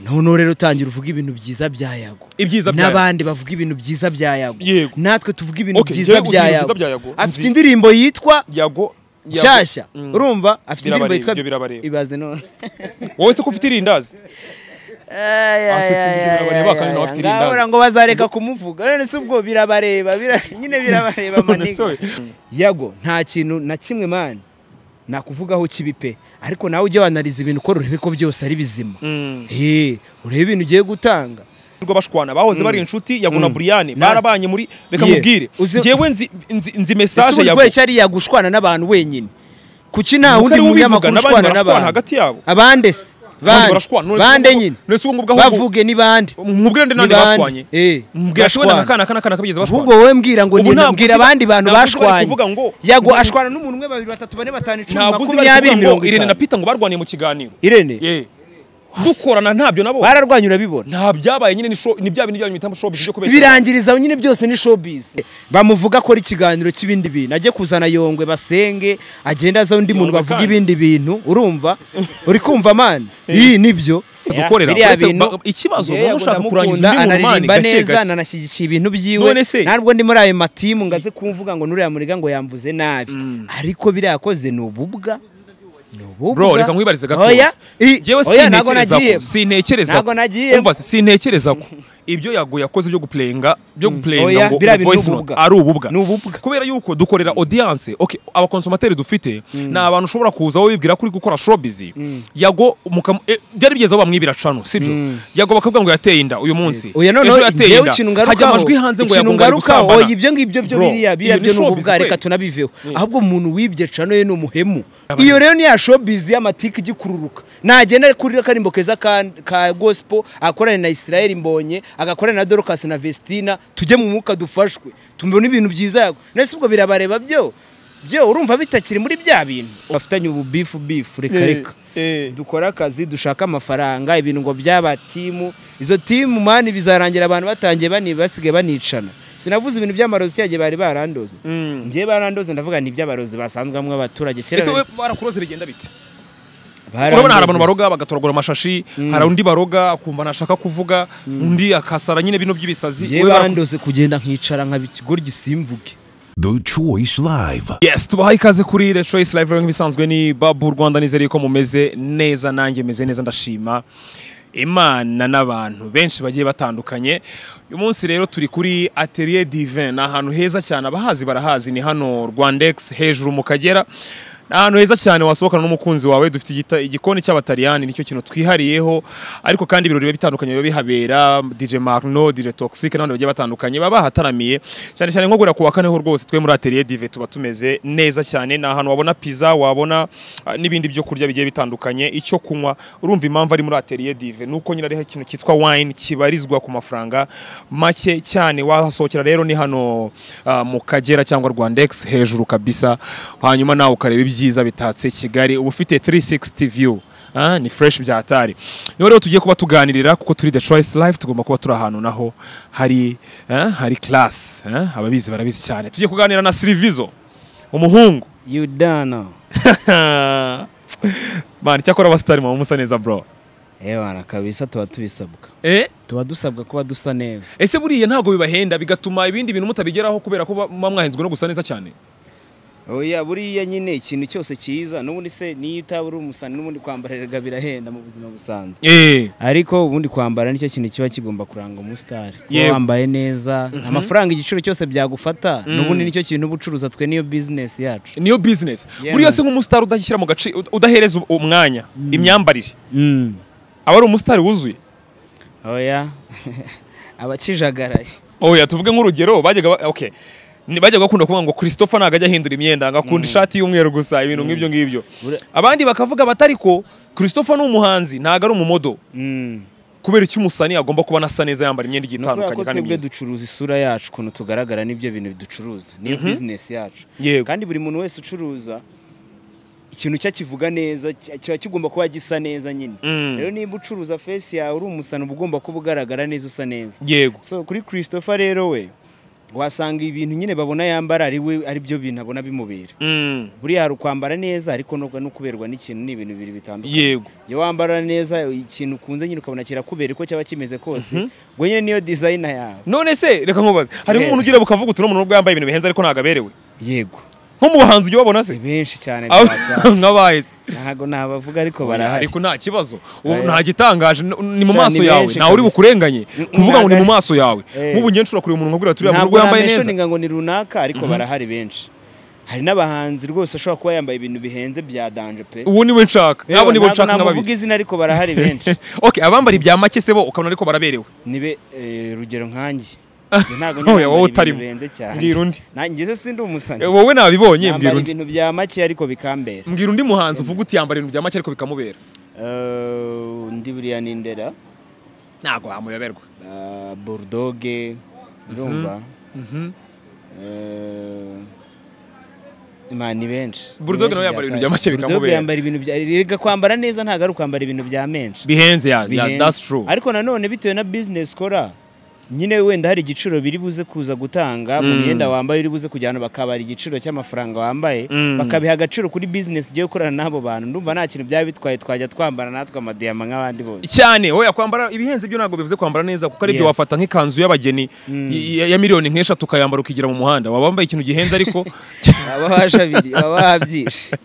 noneho rero utangira uvuga ibintu byiza bya yago n'abandi bavuga ibintu byiza bya yago natwe tuvuga ibintu byiza bya yago afite indirimbo yitwa yago nshyashya mm. urumva afite indirimbo yitwa ibaze none wowe se ko ufite irindazi ah, babura ngo bazareka kumuvuga none se ubwo birabareba nyine birabareba yago nta kintu na kimwe mani nakuvugaho kibi pe ariko nawe ujye wanariza ibintu ukora urebe ko byose ari bizima mm. urebe ibintu ugiye gutanga bashwana bahoze bari mm. inshuti yaguna guna mm. buriyane barabanye muri reka mubwire ngewe nzi mesaje yawe wese ari yagushwana n'abantu wenyine kuki ntawe undi munyamakuru ushwana n'abantu hagati yabo abande se bande nyine bavuge ni bande mubwire ndi nandi bashwanye eh. mubwira ashwana nakana nakana nakana kabigeze bashwana ubwo wowe mbwira ngo ni mbwira abandi bantu bashwanye yago ashwana n'umuntu umwe babiri batatu bane batanu 10 makumyabiri irene na Peter ngo barwaniye mu kiganiro irene eh. dukorana ntabyo nabo bararwanya urabibona nta nyine ni bya bintu byanyuma bitamo showbiz byo kubeshya birangiriza nyine byose ni showbiz bamuvuga ari ikiganiro cy'ibindi bintu ajye kuzana yongwe basenge agenda aza undi muntu bavuga ibindi bintu urumva uri kumva man eh. iyi nibyo dukorera ikibazo wowe ushaka kurangiza undi anaririmba neza nanashyigikiye ibintu byiwe ntabwo ndi muri ayo matimu ngaze kumvuga ngo nuriya muriga ngo yamvuze nabi mm. ariko biriya yakoze ni ububwa bro reka nkwibarize gato ngewe sintekereza ko sintekereza ko ibyo yago yakoze byo guplayinga byo mm. guplayinga ngo voice note ari ububwa kubera yuko dukorera mm. audience okay aba consommateur dufite mm. na abantu ushobora kuza wibwira bibwira kuri gukora showbiz yago e, byari bigeze aho bamwibira cano sibyo yago bakavuga ngo yateye inda uyu munsi ejo yateye inda hajya amajwi hanze ngo yagonga gusambana ibyo ngibyo byo biriya biriya byo n'ububwa reka tunabiveho ahubwo umuntu wibye cano ye ni umuhemu iyo rero ni ya showbiz y'amatiki igikururuka nagenda kuri karimbo keza ka gospel akoranye na Israel mbonye agakorana na dorcas na vestina tujye mu mwuka dufashwe tubone ibintu byiza yago nese ubwo birabareba byo byo urumva bitakiri muri bya bintu bafitanye ubu bifu bifu reka eh, reka eh. dukora akazi dushaka amafaranga ibintu ngo byaba timu izo team mani bizarangira abantu batangiye bani basigaye banicana sinavuze ibintu by'amarozi cyagiye bari barandoze mm. ngewe barandoze ndavuga ni iby'abarozi basanzwe hamwe abaturage barakuroze bigenda bite urabona hari abantu baroga bagatoragura amashashi mm. hari undi baroga akumva ntashaka kuvuga mm. undi akasara nyine bino by'ibisazi yewe bandoze kugenda nkicara nka gisimvuge The Choice Live. Yes, tubahaye ikaze kuri The Choice Live nk'ibisanzwe ni Babu Rwanda nizere ko mumeze neza nanjye meze neza ndashima imana n'abantu benshi bagiye batandukanye uyu munsi rero turi kuri Atelier Divin ni ahantu heza cyane abahazi barahazi ni hano Rwandex hejuru mu Kagera ahantu heza cyane wasohokana n'umukunzi wawe dufite igikoni cy'abataliyani nicyo kintu twihariyeho ariko kandi ibirori biba bitandukanye biba bihabera DJ Marno DJ Toxic n'abandi bagiye batandukanye baba bahataramiye cyane cyane nko ku wa kane ho rwose twe muri Atelier Dive tuba tumeze neza cyane ni ahantu wabona pizza wabona ah, n'ibindi byo kurya bigiye bitandukanye icyo kunywa urumva impamvu ari muri Atelier Dive nuko nyine ariho ikintu cyitwa wine kibarizwa ku mafaranga make cyane wahasohokera rero ni hano ah, mu Kagera cyangwa Rwandex hejuru kabisa hanyuma nawe ukareba ibyiza bitatse kigali uba ufite 360 view ah, ni fresh byatari niba rero tugiye kuba tuganirira kuko turi the choice life tugomba kuba turi ahantu naho hari ah, hari class ah, ababizi barabizi cyane tugiye kuganira na Silvizo umuhungu Yudana Man cyakora abasitari mama musa neza bro Ewana eh, kabisa tuba tubisabwa eh? tuba dusabwa kuba dusa neza ese buriya ntabwo bibahenda bigatuma ibindi bintu mutabigeraho kubera ko mamwahinzwe no gusa neza cyane oya buriya nyine ikintu cyose cyiza n'ubundi se niyo utaba uri umusani n'ubundi kwambariraga birahenda mu buzima busanzwe eh. ariko ubundi kwambara nicyo kintu kiba kigomba kuranga umusitari wambaye neza mhm. amafaranga igiciro cyose byagufata mm. n'ubundi nicyo kintu ubucuruza twe niyo bizinesi yacu niyo bizinesi buriya se nk'umusitari udashyira mu gace udahereza umwanya mm. imyambarire mm. aba ari umusitari wuzuye oya abakijagaraye oya tuvuge nk'urugero bajyaga oke bajya bakunda kuvuga ngo christopher ntabwo ajya ahindura imyenda ngo akunda mm. ishati y'umweru gusa ibintu mm. nk'ibyo ngibyo abandi bakavuga batari ko christopher ni umuhanzi ntabwo ari umumodo mm. kubera icyo umusani agomba kuba anasa neza yambara imyenda igiye itandukanye kandi myiza ducuruza isura yacu ukuntu tugaragara n'ibyo bintu ducuruza niyo mhm. bizinesi yacu kandi buri muntu wese ucuruza ikintu cye kivuga neza kiba kigomba kuba gisa neza nyine rero niba ucuruza fesi yawe uri umusani uba ugomba kuba ugaragara neza usa neza yego kuri christopher rero we wasanga ibintu nyine babona yambara ari we ari byo binabona bimubera mm. buriya hari ukwambara neza ariko no kuberwa n'ikintu ni ibintu bibiri bitandukanye yego iyo wambara neza ikintu ukunze nyine ukabona kirakubera uko cyaba kimeze kose mhm. ngo nyine niyo dizayina yawe none se reka nkubaze harimo umuntu ugira bukavuga uti n'umuntu ubwo yambaye ibintu bihenze ariko ntabwo aberewe yego nko mu ujya ubabona se benshi cyane nk'abahise ntabwo nabavuga ariko barahari ariko nta kibazo eh. nta gitangaje ni mu maso yawe ntawe uri bukurenganye kuvuga ngo ni mu maso yawe eh. nk'ubu ngiye nshobora kureba umuntu nkabwira turiya ntabwo yambaye neza ntabwo ngo ni runaka ariko mhm. barahari benshi hari n'abahanzi rwose ashobora kuba yambaye ibintu bihenze bya danje pe ubu niwe nshaka eh, nabo niwe nshaka n'ababiri ntabwo izina ariko barahari benshi abambara ibya make se bo ukabona ariko baraberewe nibe rugero nkanjye utarimo mbwira undi ngeze sindi umusani wowe nabibonye mbwira ibintu bya make ariko bikambera mbwira undi muhanzi uvuga uti yambara ibintu bya make ariko bikamubera eh, undi buriya ni ndera ntabwo wamuyoberwa eh, burudoge urumva mhm, mhm. eh, imana benshi burudoge nawe yambara ibintu bya make bikamubera yambara ibintu bya rega kwambara neza ntabwo ari ukwambara ibintu bya menshi bihenze ya that's true ariko nanone bitewe na bizinesi ukora nyine wenda hari igiciro biri buze kuza gutanga mu mm. myenda wambaye uri buze kujyana bakabara igiciro cy'amafaranga wambaye mm. bakabiha agaciro kuri business ugiye gukorana n'abo bantu ndumva nta kintu byaba bitwaye twajya twambara natwe amadiyama nk'abandi bose cyane wowe kwambara ibihenze byo ntabwo bivuze kwambara neza kuko aribyo wafata nk'ikanzu y'abageni mm. ya miliyoni nk'eshatu ukayambara ukigira mu muhanda waba wambaye ikintu gihenze ariko waba waje waba wabyishe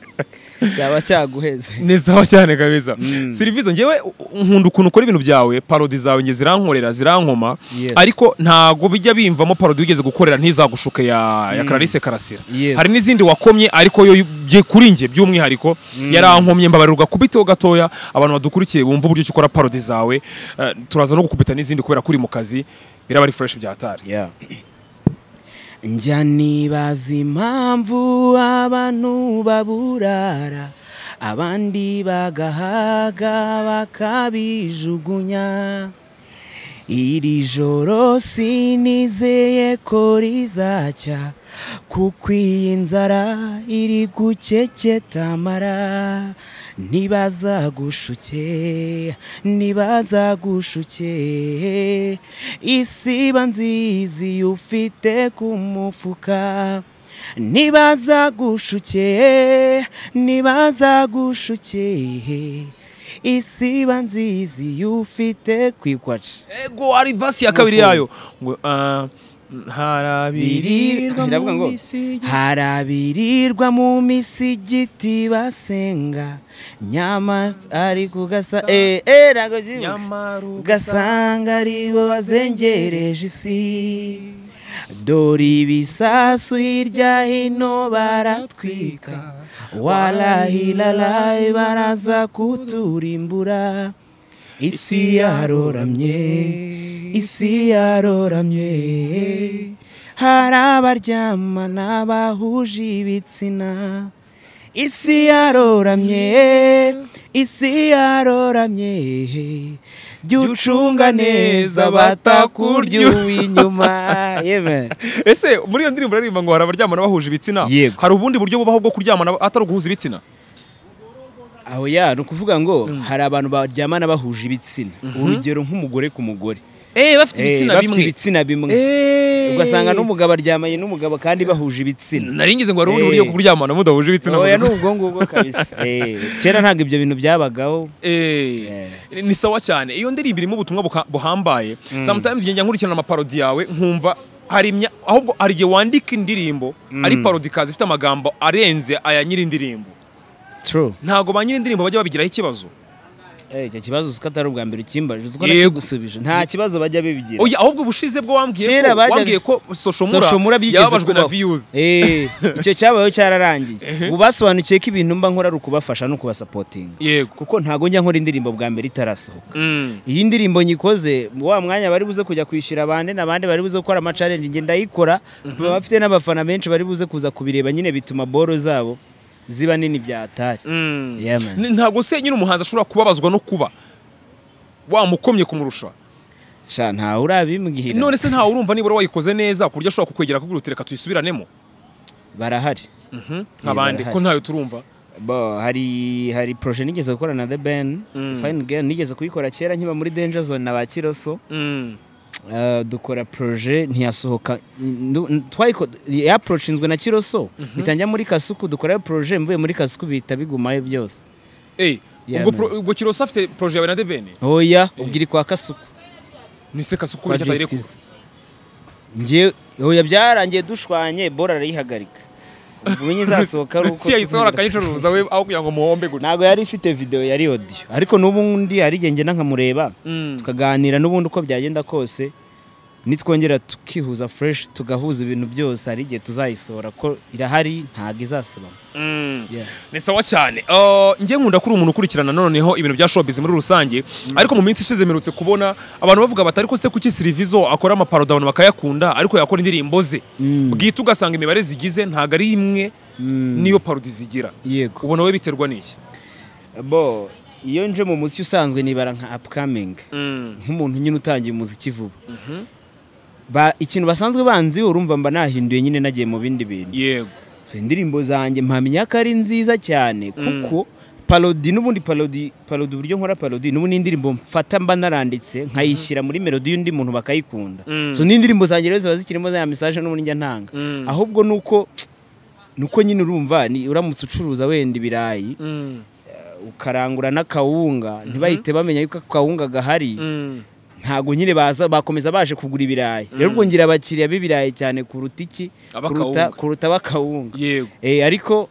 cyaba cyaguheze ni sawa cyane kabisa mm. serivisi ngewe nkunda ukuntu ukora ibintu byawe parodi zawe nge zirankorera zirankoma ariko ntago bijya bimvamo parodi wigeze gukorera ntizagushuke ya mm. Clarisse Karasira hari n'izindi wakomye ariko yo kuri nge by'umwihariko mm. yarankomye mbabarirwa kubiteho gatoya abantu badukurikiye bumva uburyo ukora parodi zawe eh, turaza no gukubita n'izindi kubera kuri mu kazi biraba ari fureshi bya hatari njya nibaza impamvu abantu baburara abandi bagahaga bakabijugunya iri joro sinizeye ko rizacya kuko iyi nzara iri gukeketa amara ntibazagushuke ntibazagushuke isiba nziza iyo ufite ku mufuka ntibazagushuke ntibazagushuke isiba nziza iyo ufite kwikwaca ego ari vasi ya kabiri yayo ngo harabirirwa mu misi igiti basenga Nyama ari kugasa eh, eh, ntabwo byibuka ugasanga aribo bazengereje isi dore ibisasu hirya hino baratwika warahiraraye baraza kuturimbura isi yaroramye isi yaroramye hari abaryama bahuje ibitsina isi yaroramye isi yaroramye jya ucunga neza batakurya inyuma ese muri iyo ndirimbo uraririmba ngo hari abaryamana bahuje ibitsina hari ubundi buryo bubaho bwo kuryamana atari uguhuza ibitsina aho ya ni ukuvuga ngo mm. hari abantu baryamana bahuje ibitsina mhm. urugero nk'umugore ku mugore Eh, bafite eh, ibitsina bimwe eh. ugasanga n'umugabo aryamanye n'umugabo kandi bahuje ibitsina naringize ngo hari ubundi buryo kuryamana mudahuje ibitsina oya ni ubwo ngubwo kabisa kera ntabwo ibyo bintu byabagaho ni sawa cyane iyo ndirimbo irimo ubutumwa buhambaye mm. sometimes ngenda nkurikirana amaparodi yawe nkumva hari ahubwo hari igihe wandika indirimbo mm. ari parodikazi ifite amagambo arenze aya indirimbo ntabwo ba nyir'indirimbo bajya babigiraho ikibazo Eh, icyo kibazo uzi ko atari ubwa mbere ukimbaje uzi ko nakigusubije nta kibazo bajya bibigira oya ahubwo ubushize bwo wambwiye ko wambwiye ko soshomura yababajwe na viyuzi eh, icyo cyabayeho cyararangiye ubu basobanukiye ko ibintu mba nkora ari ukubafasha no kubasapotinga kuko ntago njya nkora indirimbo bwa mbere itarasohoka mm. iyi ndirimbo nyikoze wa mwanya bari buze kujya kwishyura abandi n'abandi bari buze gukora amacarenje ngenda ndayikora mhm. bafite n'abafana benshi bari buze kuza kubireba nyine bituma boro zabo ziba nini byatari mm. ntabwo se nyine umuhanzi ashobora kubabazwa no kuba wamukomye kumurusha ntawe urabimbwira none se ntawe urumva nibura wayikoze neza ku buryo ashobora kukwegera akubwira reka tuyisubiranemo barahari mhm. nk'abandi ko ntayo turumva hari hari poroje nigeze gukora na the ben mm. fayini geni nigeze kuyikora kera nkiba muri denja zone na ba kiroso mm. Eh, dukora poroje ntiyasohoka yaporoshinzwe na kiroso mhm. bitangira muri kasuku dukora poroje mvuye muri kasuku bihita bigumayo byose eh, ubwo kiroso afite poroje yawe na debene oya eh. ubwo kwa kasuku ni kasuku kubera ko atayirekura oya byarangiye dushwanye bora arayihagarika ubumenyi izasohoka ari uko yayisohora akayicuruza we aho kugira ngo muhombe gutya ntabwo yari ifite videwo yari odiyo ariko n'ubundi hari igihe nkamureba mm. tukaganira n'ubundi uko byagenda kose nitwongera tukihuza fureshi tugahuza ibintu byose hari igihe tuzayisohora ko irahari ntabwo izasibama mm. ni sawa cyane oh, njye nkunda kuri umuntu ukurikirana noneho ibintu bya shopizi muri rusange mm. ariko mu minsi ishize mperutse kubona abantu bavuga batari ko se kuki serivizo akora amaparodo abantu bakayakunda ariko yakora indirimbo ze mm. bwite ugasanga imibare zigize ntabwo ari imwe niyo parodi zigira ubona we biterwa n'iki bo iyo nje mu muziki usanzwe nibara nka apukamingi nk'umuntu nyine utangiye umuziki vuba mhm. ikintu basanzwe banzi urumva mba nahinduye nyine nagiye mu bindi bintu yego indirimbo zanjye mpamya ko ari nziza cyane mm. kuko parodi n'ubundi parodi parodi uburyo nkora parodi n'ubundi indirimbo mfata mba naranditse mm. nkayishyira muri melodi y'undi muntu bakayikunda mm. so n'indirimbo zanjye rero ziba zikirimo za mesaje n'ubundi njya ntanga ahubwo ni uko nuko nyine urumva ni uramutse ucuruza wenda ibirayi ukarangura n'akawunga mm-hmm. ntibahite bamenya yuko akawunga gahari ntabwo nyine baza bakomeza baje kugura ibirayi mm. rero ubwo ngira abakiriya b'ibirayi cyane kuruta iki kuruta bakawunga eh, ariko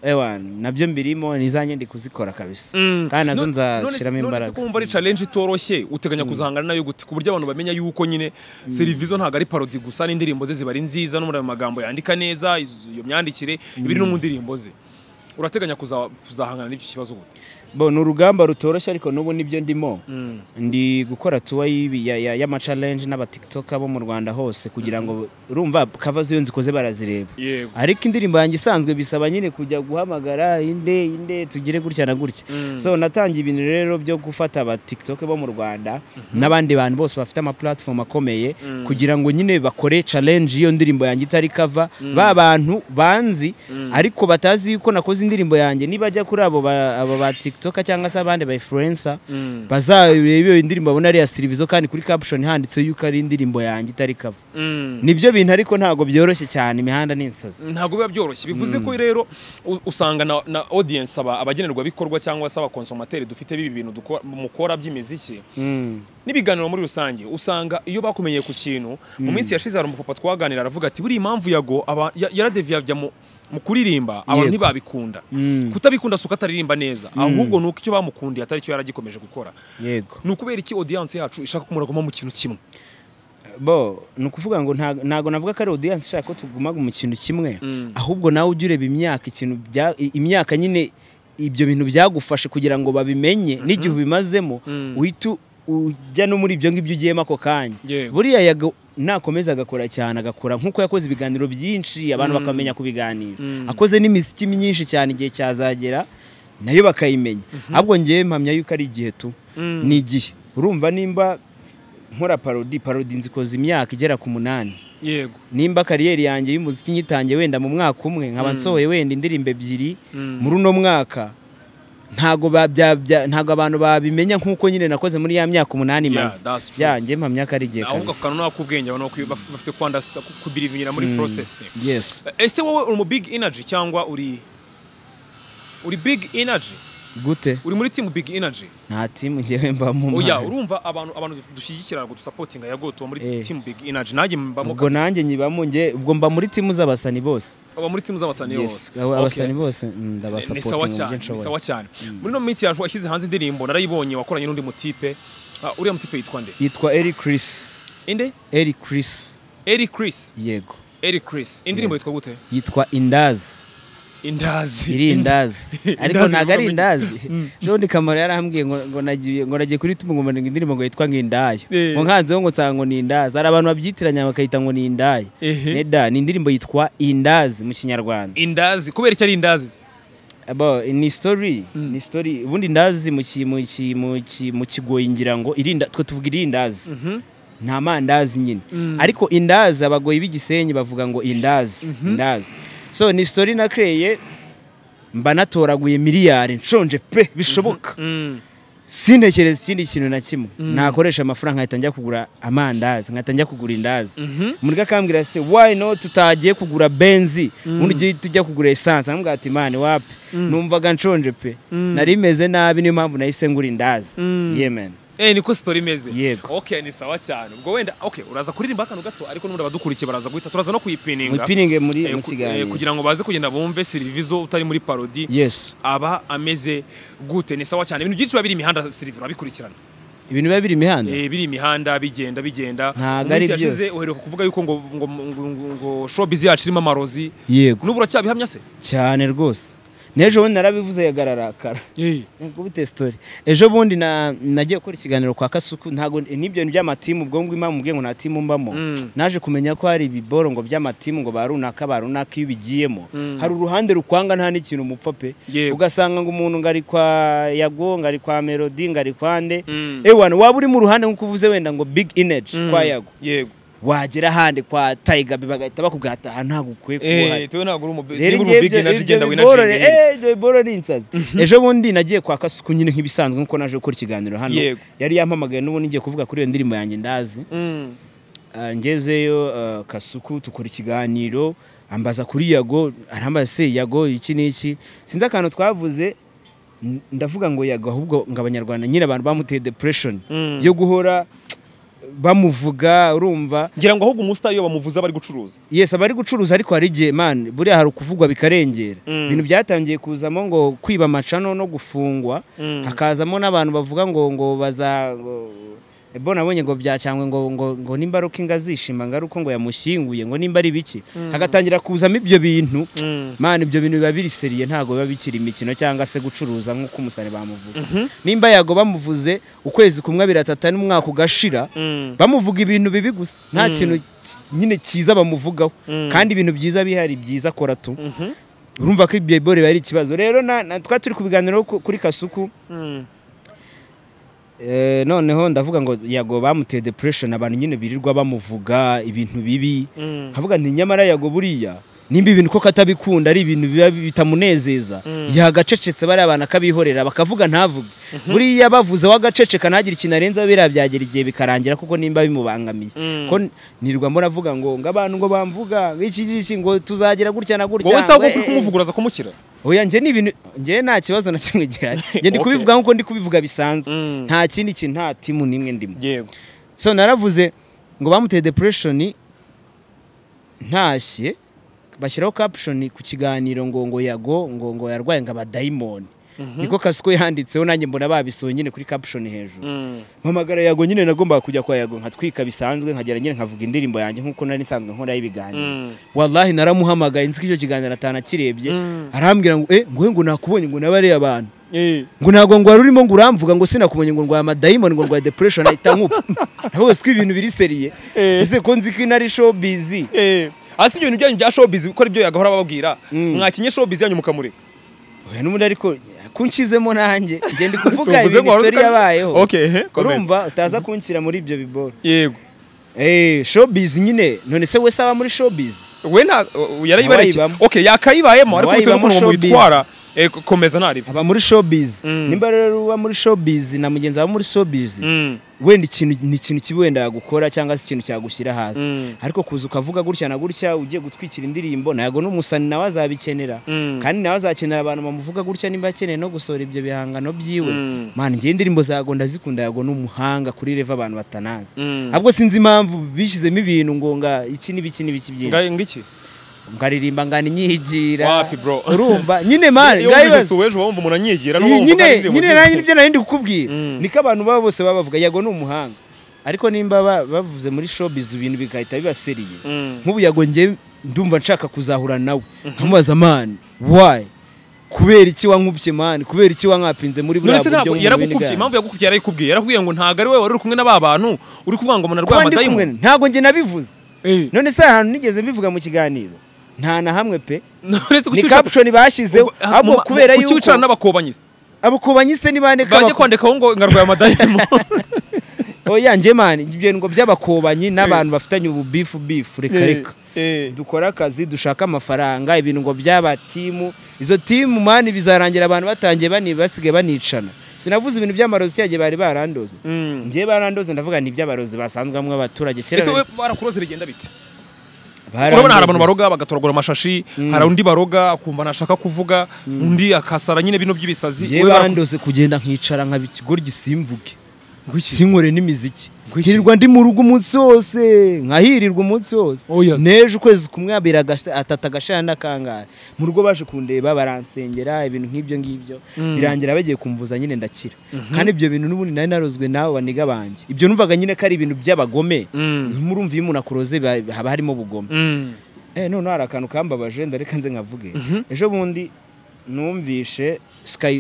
nabyo mbirimo nizanye ndi kuzikora kabisa mm. kandi nazo nzashyiramo imbaraga none se kumva ari challenge itoroshye uteganya mm. kuzahangana nayo gute ku buryo abantu bamenya yuko nyine serivisi ntabwo ari parodi gusa n'indirimbo ze ziba ari nziza no muri ayo magambo yandika neza iyo myandikire ibiri iri no mu ndirimbo ze urateganya kuzahangana n'icyo kibazo gute bo ni urugamba rutoroshye ariko n'ubu nibyo ndimo mm. ndi gukora tuwa y'amacalenje n'abatikitoka bo mu rwanda hose kugira mm. ngo urumva kava z'iyo nzikoze barazireba ariko indirimbo yanjye isanzwe bisaba nyine kujya guhamagara inde inde tugire gutya na gutya mm. so natangiye ibintu rero byo gufata abatikitoke bo mu rwanda mm-hmm. n'abandi bantu bose bafite amapulatifomu akomeye kugira ngo nyine bakore calenje iyo ndirimbo yanjye itari kava ba bantu banzi ariko batazi ko nakoze indirimbo yanjye nibajya kuri abo ba tikitoka cyangwa se abandi ba ifurensa mm. bazarebe indirimbo abona babona ari iya sirivizo kandi kuri kapushoni handitseho yuko ari indirimbo yanjye itari kava mm. nibyo bintu ariko ntabwo byoroshye cyane imihanda ni insazi ntabwo biba byoroshye bivuze mm. ko rero usanga na odiyensi abagenerwabikorwa cyangwa se abakonsomateri dufite b'ibi bintu mukora by'imiziki n'ibiganiro muri rusange usanga iyo bakumenyeye ku kintu mu minsi yashize hari umupapa twaganira aravuga ati buriya impamvu yago yaradeviye ajya mu mu kuririmba abantu ntibabikunda mm. kutabikunda suka uko ataririmba neza mm. ahubwo ni uko icyo bamukundiye atari cyo yaragikomeje gukora ni ukubera iki audience yacu ishaka kumuraguma mu kintu kimwe bo ni ukuvuga ngo ntabwo navuga ko ari audience ishaka ko tugumaga mu kintu kimwe mm. ahubwo nawe ujya ureba imyaka ikintu imyaka nyine ibyo bintu byagufashe kugira ngo babimenye mm-hmm. n'igihe ubimazemo uhita ujya no muri ibyo ngibyo ugiyemo ako kanya buriya nakomeza agakora cyane agakora nk'uko yakoze ibiganiro byinshi abantu mm. bakamenya kubiganira. biganiro mm. akoze n'imiziki myinshi cyane igihe cyazagera nayo bakayimenya mm-hmm. ahubwo ngewe mpamya yuko ari igihe tu mm. ni igihe urumva nimba nkora parodi parodi nzikoze imyaka igera ku munani yego nimba kariyeri yanjye y'umuziki nyitangiye wenda mu mwaka umwe nkaba nsohoye wenda indirimbo ebyiri muri uno mwaka ntago abantu babimenya nk'uko nyine nakoze muri ya myaka umunani imaze yanjye mpamya ko ari igihe kabisa ahubwo akantu nako ubwenge abantu bafite kubirivinyira muri porosesi ese wowe uri mu big energy cyangwa uri uri big energy gute uri muri timu big energy nta timu ngewe mbamo oya urumva abantu abantu dushyigikira ngo dusapotinga ya goto muri eh. timu big energy nanjye mbamo ubwo nanjye nyibamo nge ubwo mba muri timu z'abasani bose aba muri timu z'abasani bose abasani bose mm, ndabasapotinga mu sawa cyane mm. muri no minsi yaje washyize hanze indirimbo narayibonye wakoranye n'undi mutipe ah, uriya mutipe yitwa nde yitwa Eric Chris inde Eric Chris Eric Chris yego Eric Chris indirimbo yitwa gute yitwa Indazi indazi irindazi ariko ntabwo ari indazi mm. n'undi kamaro yarambwiye ngo nagiye kuri tumu ngo mbone indirimbo ngo yitwa nk'indayi ngo eh. nkanzeho ngo nsanga ngo ni indazi hari abantu babyitiranya bakayita ngo ni indayi neda ni indirimbo yitwa indazi mu kinyarwanda indazi kubera icyo ari indazi ni sitori mm. ni sitori ubundi indazi mu kigoye ngira ngo twe tuvuga irindazi mhm. nta mandazi nyine mm. ariko indazi abagoyi b'igisenyi bavuga ngo indazi mhm. indazi so ni sitori nakereye mba natoraguye miliyari nshonje pe bishoboka mm-hmm. mm. sintekereza ikindi kintu na kimwe mm. nakoresha amafaranga nkahita njya kugura amandazi nkahita njya kugura indazi umuntu mm-hmm. akambwira se wayi no tutagiye kugura benzi mm. ubundi ugiye tujya kugura esanse nkambwira ati mani wapi numvaga nshonje pe nari meze nabi niyo mpamvu nahise ngura indazi yemeni eh niko story imeze okay ni sawa cyane ubwo wenda okay uraza kuririmba akantu gato ariko n'ubundi abadukurikiye baraza guhita turaza no kuyipininga muyipininge muri eh, mu kiganiro eh, kugira ngo baze kugenda bumve serivizo utari muri parody yes aba ameze gute ni sawa cyane ibintu byinshi biba biri imihanda Silvizo urabikurikirana ibintu biba biri imihanda eh biri imihanda bigenda bigenda ntabwo ari byose yashize uheruka kuvuga yuko ngo ngo ngo showbiz yacu irimo amarozi yego n'ubura cyabihamya se cyane rwose n'ejo bundi narabivuze yagararakara bite sitori ejo bundi nagiye gukora ikiganiro kwa kasuku ntabwo n'ibyo by'amatimu ubwo ngubwo impamvu mbwiye ngo nta timu mbamo mm. naje kumenya ko hari ibiboro ngo by'amatimu ngo ba runaka ba runaka iyo ubigiyemo mm. hari uruhande rukwanga nta n'ikintu umupfa pe ugasanga ngo umuntu ngo ari kwa yago ngo ari kwa melodi ngo ari kwa nde mm. ewana waba uri mu ruhande nk'uko uvuze wenda ngo big ineji kwa yago yego wagera ahandi kwa tayiga bagahita bakubwira ati aha ntabwo ukwiye kuba eh, ni insazi eh, mhm. ejo bundi nagiye kwa kasuku nyine nk'ibisanzwe nkuko naje gukora ikiganiro hano yari yampamagaye n'ubundi ngiye kuvuga kuri iyo ndirimbo yanjye ndazi mm. ah, ngezeyo ah, kasuku tukora ikiganiro ambaza kuri yago arambaza se yago iki n'iki sinzi akantu twavuze ndavuga ngo yago ahubwo ngo abanyarwanda nyine abantu bamuteye depuresheni mm. yo guhora bamuvuga urumva ngira ngo ahubwo umusita iyo bamuvuza bari gucuruza yesi abari gucuruza ariko hari igihe mani buriya hari ukuvugwa bikarengera mm. ibintu byatangiye kuzamo ngo kwiba amacano no gufungwa mm. hakazamo n'abantu bavuga ngo ngo baza bo nabonye ngo bya cyangwa ngo ngo ngo nimba ari uko inga ngo ari uko ngo yamushyinguye ngo nimba ari biki mm. hagatangira kuzamo ibyo bintu mm. mana ibyo bintu biba biriseriye ntabwo biba bikiri imikino cyangwa se gucuruza nk'uko umusani bamuvuga mhm. nimba yago bamuvuze ukwezi kumwe abiri atatu n'umwaka ugashira mm. bamuvuga ibintu bibi gusa nta kintu nyine cyiza bamuvugaho kandi ibintu byiza bihari byiza akora tu mhm. urumva ko ibyo biba ari ikibazo rero na twa turi kubiganiraho kuri kasuku Eh, noneho ndavuga ngo yago bamuteye depression abantu nyine birirwa bamuvuga ibintu bibi mm. nkavuga nti nyamara yago buriya nimba ibintu koko atabikunda ari ibintu biba bitamunezeza mm. yagacecetse bariya bantu akabihorera bakavuga ntavuge mhm. buriya bavuze wagaceceka ntagire ikintu arenzaho biriya byagera igihe bikarangira kuko nimba bimubangamiye mm. nirwa mbona ngo ngo abantu ngo bamvuga iki ngiki ngo tuzagira gutya na gutya wowe usabwa kumuvugura uraza kumukira oya njye ni ibintu njye nta kibazo na kimwe gihari njye ndi kubivuga nk'uko ndi kubivuga bisanzwe mm. nta kindi kintu nta timu n'imwe ndimo so naravuze ngo bamuteye depuresheni ntashye bashyiraho caption ku kiganiro ngo yago ngo yarwaye ngo abadayimoni mhm. niko kasuko yanditseho nanjye mbona babisuye nyine kuri caption hejuru mm. mpamagara yago nyine nagombaga kujya kwa yago nkatwika bisanzwe nkagera nyine nkavuga indirimbo yanjye nkuko nari nsanzwe nkora y'ibiganiro mm. wallahi naramuhamagaye nzi ko icyo kiganiro atanakirebye mm. arambwira ngo eh nguhe ngo nakubonye ngo nabare abantu eh. ngo ntabwo ngo wari urimo ngo uramvuga ngo sinakumenye ngo ndwara amadayimoni ngo ndwara depression ahita nkupa ntabwo siko ibintu biri seriye eh. ese ko nzi ko inari show busy eh. hasi ibyo byanyu bya showbiz gukora ibyo yagahora bababwira mm. mwakinye showbiz yanyu mukamureka oya n'ubundi ariko kunshizemo nanjye ngende kuvuga ibintu yabayeho urumva utaza kunshyira muri ibyo biboro yego eee eh, showbiz nyine none se wese aba muri showbiz we nta yarayibareke yakayibayemo ariko bitewe n'ukuntu witwara Eh, komeza ntari aba muri showbiz mm. nimba rero uba muri showbiz na mugenzi wawe muri showbiz mm. wenda ikintu ni ikintu kibi wenda yagukora cyangwa se ikintu cyagushyira hasi mm. ariko kuza ukavuga gutya na gutya ugiye gutwikira indirimbo ntabwo n'umusani nawe azabikenera kandi nawe azakenera abantu bamuvuga gutya nimba akeneye no gusohora ibyo bihangano byiwe mpana ngewe indirimbo zago ndazikunda yago n'umuhanga kuri reva abantu batanazi ahubwo sinzi impamvu bishyizemo ibintu ngo iki n'ibiki n'ibiki byinshi nkaririmba nkanyigira wapi bro urumva nyine mani iyo uje suweje wumva umuntu anyigira nyine nyine nanjye nibyo narindi kukubwira mm. niko abantu baba bose baba bavuga yago ni umuhanga ariko nimba bavuze muri showbiz ibintu bigahita bibaseriye mm. nk'ubu yago ngewe ndumva nshaka kuzahura nawe mm-hmm. nkamubaza mani wayi kubera iki wankubye mani kubera iki wankapinze muri buriya buryo yaragukubye impamvu yagukubye yarayikubwiye yarakubwiye ngo ntabwo ari we wari uri kumwe n'aba bantu uri kuvuga ngo munarwara amadayimoni ntabwo njye nabivuze eh. none se ahantu nigeze mbivuga mu kiganiro nta na hamwe pe ni caption bashyizeho ahubwo kubera yuko kukiwicara n'abakobanyise se ni bane kabako bajye kwandikaho ngo ngarwaya amadayimo oya nje mani ibyo ngo by'abakobanyi n'abantu eh. bafitanye ubu bifu bifu reka eh, reka eh. dukora akazi dushaka amafaranga ibintu ngo byaba timu izo timu mani bizarangira abantu batangiye bani basigaye banicana sinavuze ibintu by'amarozi cyagiye bari barandoze mm. njye barandoze ndavuga ni iby'abarozi basanzwe hamwe abaturage barakuroze bigenda bite urabona hari abantu baroga bagatoragura amashashi mm. hari undi baroga akumva ntashaka kuvuga mm. undi akasara nyine bino by'ibisazi yewe kugenda nkicara nka ikigori gisimvuge sinkore n'imiziki nkirirwa ndi mu rugo umunsi wose nkahirirwa umunsi wose oh, neje ukwezi kumwe abira atatu agashana n'akangahe mu rugo baje kundeba baransengera ibintu nk'ibyo ngibyo mm. birangira bagiye kumvuza nyine ndakira mhm. kandi ibyo bintu n'ubundi nari narozwe nawe baniga banjye ibyo numvaga nyine ko ari ibintu by'abagome mm. murumva iyo umuntu akuroze haba harimo ubugome mm. eh, noneho hari akantu kambabaje ndareka nze nkavuge mhm. ejo bundi numvishe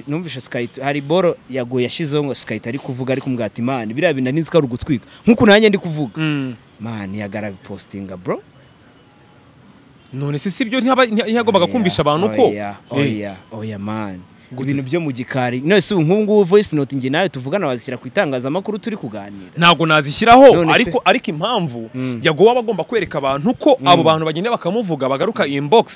numvishe sikayiti hari boro yaguye yashyizeho ngo Sky ari kuvuga ari kumwata imana biriya bintu n'izi ko ari ugutwika nk'uko nanjye ndi kuvuga mm. mani yagaraga postinga bro none si si byo ntiyagombaga kumvisha abantu ko oya oya eh. oya mani ibintu byo mu gikari nose ubu nk'ubu ngubu voice note njye nawe tuvugana wazishyira ku itangazamakuru turi kuganira ntabwo nazishyiraho ariko ariko impamvu mm. yagowe aba agomba kwereka abantu ko mm. abo bantu bagenda bakamuvuga bagaruka mm. inbox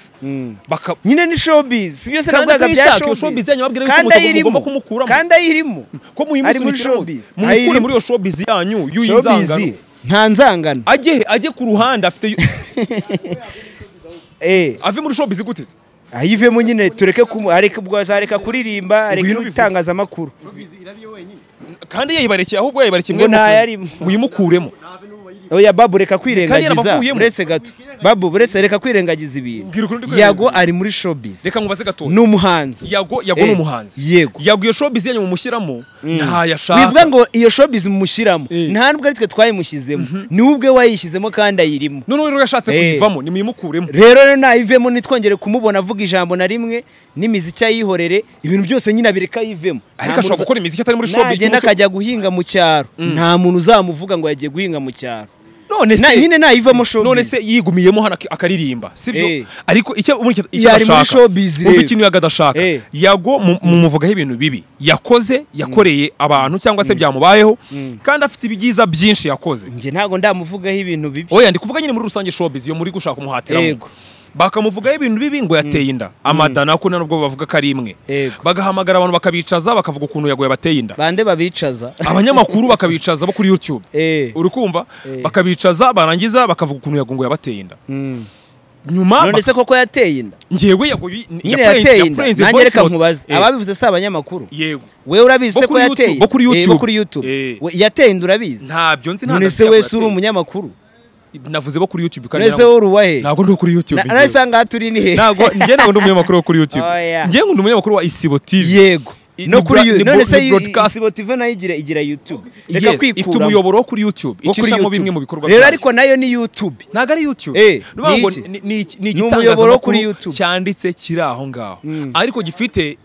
nyine ni showbiz si byose ntabwo bya showbiz yanyu babwira yuko umugabo mugomba kumukuramo kandi ayirimo ko muyimusunikira mumukure muri iyo showbiz yanyu y'uyinzangano nta nzangano ajye ajye ku ruhande afite eh. ave muri showbiz gute se ayivemo nyine tureke azareka kuririmba areke itangazamakuru kandi yayibarekeye ahubwo yayibarekeye mwimukuremo oya oh, babu reka kwirengagiza uretse gato babu uretse reka kwirengagiza ibintu yago ari muri showbiz reka nkubaze gato ni umuhanzi yago yago ni eh, umuhanzi yego yago iyo showbiz yanyu mumushyiramo mm. ntayashaka bivuga ngo iyo showbiz mumushyiramo eh. nta nubwo ari twe twayimushyizemo mm-hmm. ni ubwe wayishyizemo kandi ayirimo noneho rero yashatse eh. kuyivamo nimuyimukuremo rero rero nayivemo nitwongere kumubona avuga ijambo na rimwe n'imiziki ayihorere ibintu byose nyine abireka yivemo ariko ashobora gukora imiziki atari muri showbiz nagenda akajya guhinga mu cyaro mm. nta muntu uzamuvuga ngo yagiye guhinga mu cyaro none se nyine nayivamo show none se yigumiyemo hano akaririmba sibyo eh. ariko icyo yari muri showbiz rero eh. ikintu yagadashaka eh. yago mu muvugaho ibintu bibi yakoze mm. yakoreye abantu cyangwa se mm. byamubayeho mm. kandi afite ibyiza byinshi yakoze nje ntago ndamuvugaho ibintu bibi oya ndi kuvuga nyine muri rusange showbiz yo muri gushaka umuhatira bakamuvugaho ibintu bibi ngo yateye inda mm. amada nako nubwo bavuga ko ari imwe bagahamagara abantu bakabicaza bakavuga ukuntu yaguye bateye inda bande babicaza abanyamakuru bakabicaza bo kuri yutube eh. uri kumva eh. bakabicaza barangiza bakavuga ukuntu yaguye ngo yabateye inda mm. nyuma none koko yateye inda ngewe yaguye yateye inda nanjye reka nkubaze eh. ababivuze si abanyamakuru yego wewe urabizi se ko yateye bo kuri youtube yateye inda urabizi ntabyo nzi ntabwo none se wese uri umunyamakuru navuze bo kuri YouTube kandi Nese urubahe nago ndo kuri YouTube Narasanga turi ni he Nago nje ndo umunyamakuru kuri YouTube Nje ngo ndo umunyamakuru wa Isibo TV Yego no kuri YouTube none se Spotify nayo igira YouTube reka kwikura ifite umuyoboro wo kuri YouTube icishamo bimwe mu bikorwa rero ariko nayo ni YouTube ntago ari YouTube eh, ni igitangazamukuru YouTube cyanditse kiri aho ngaho mm. ariko gifite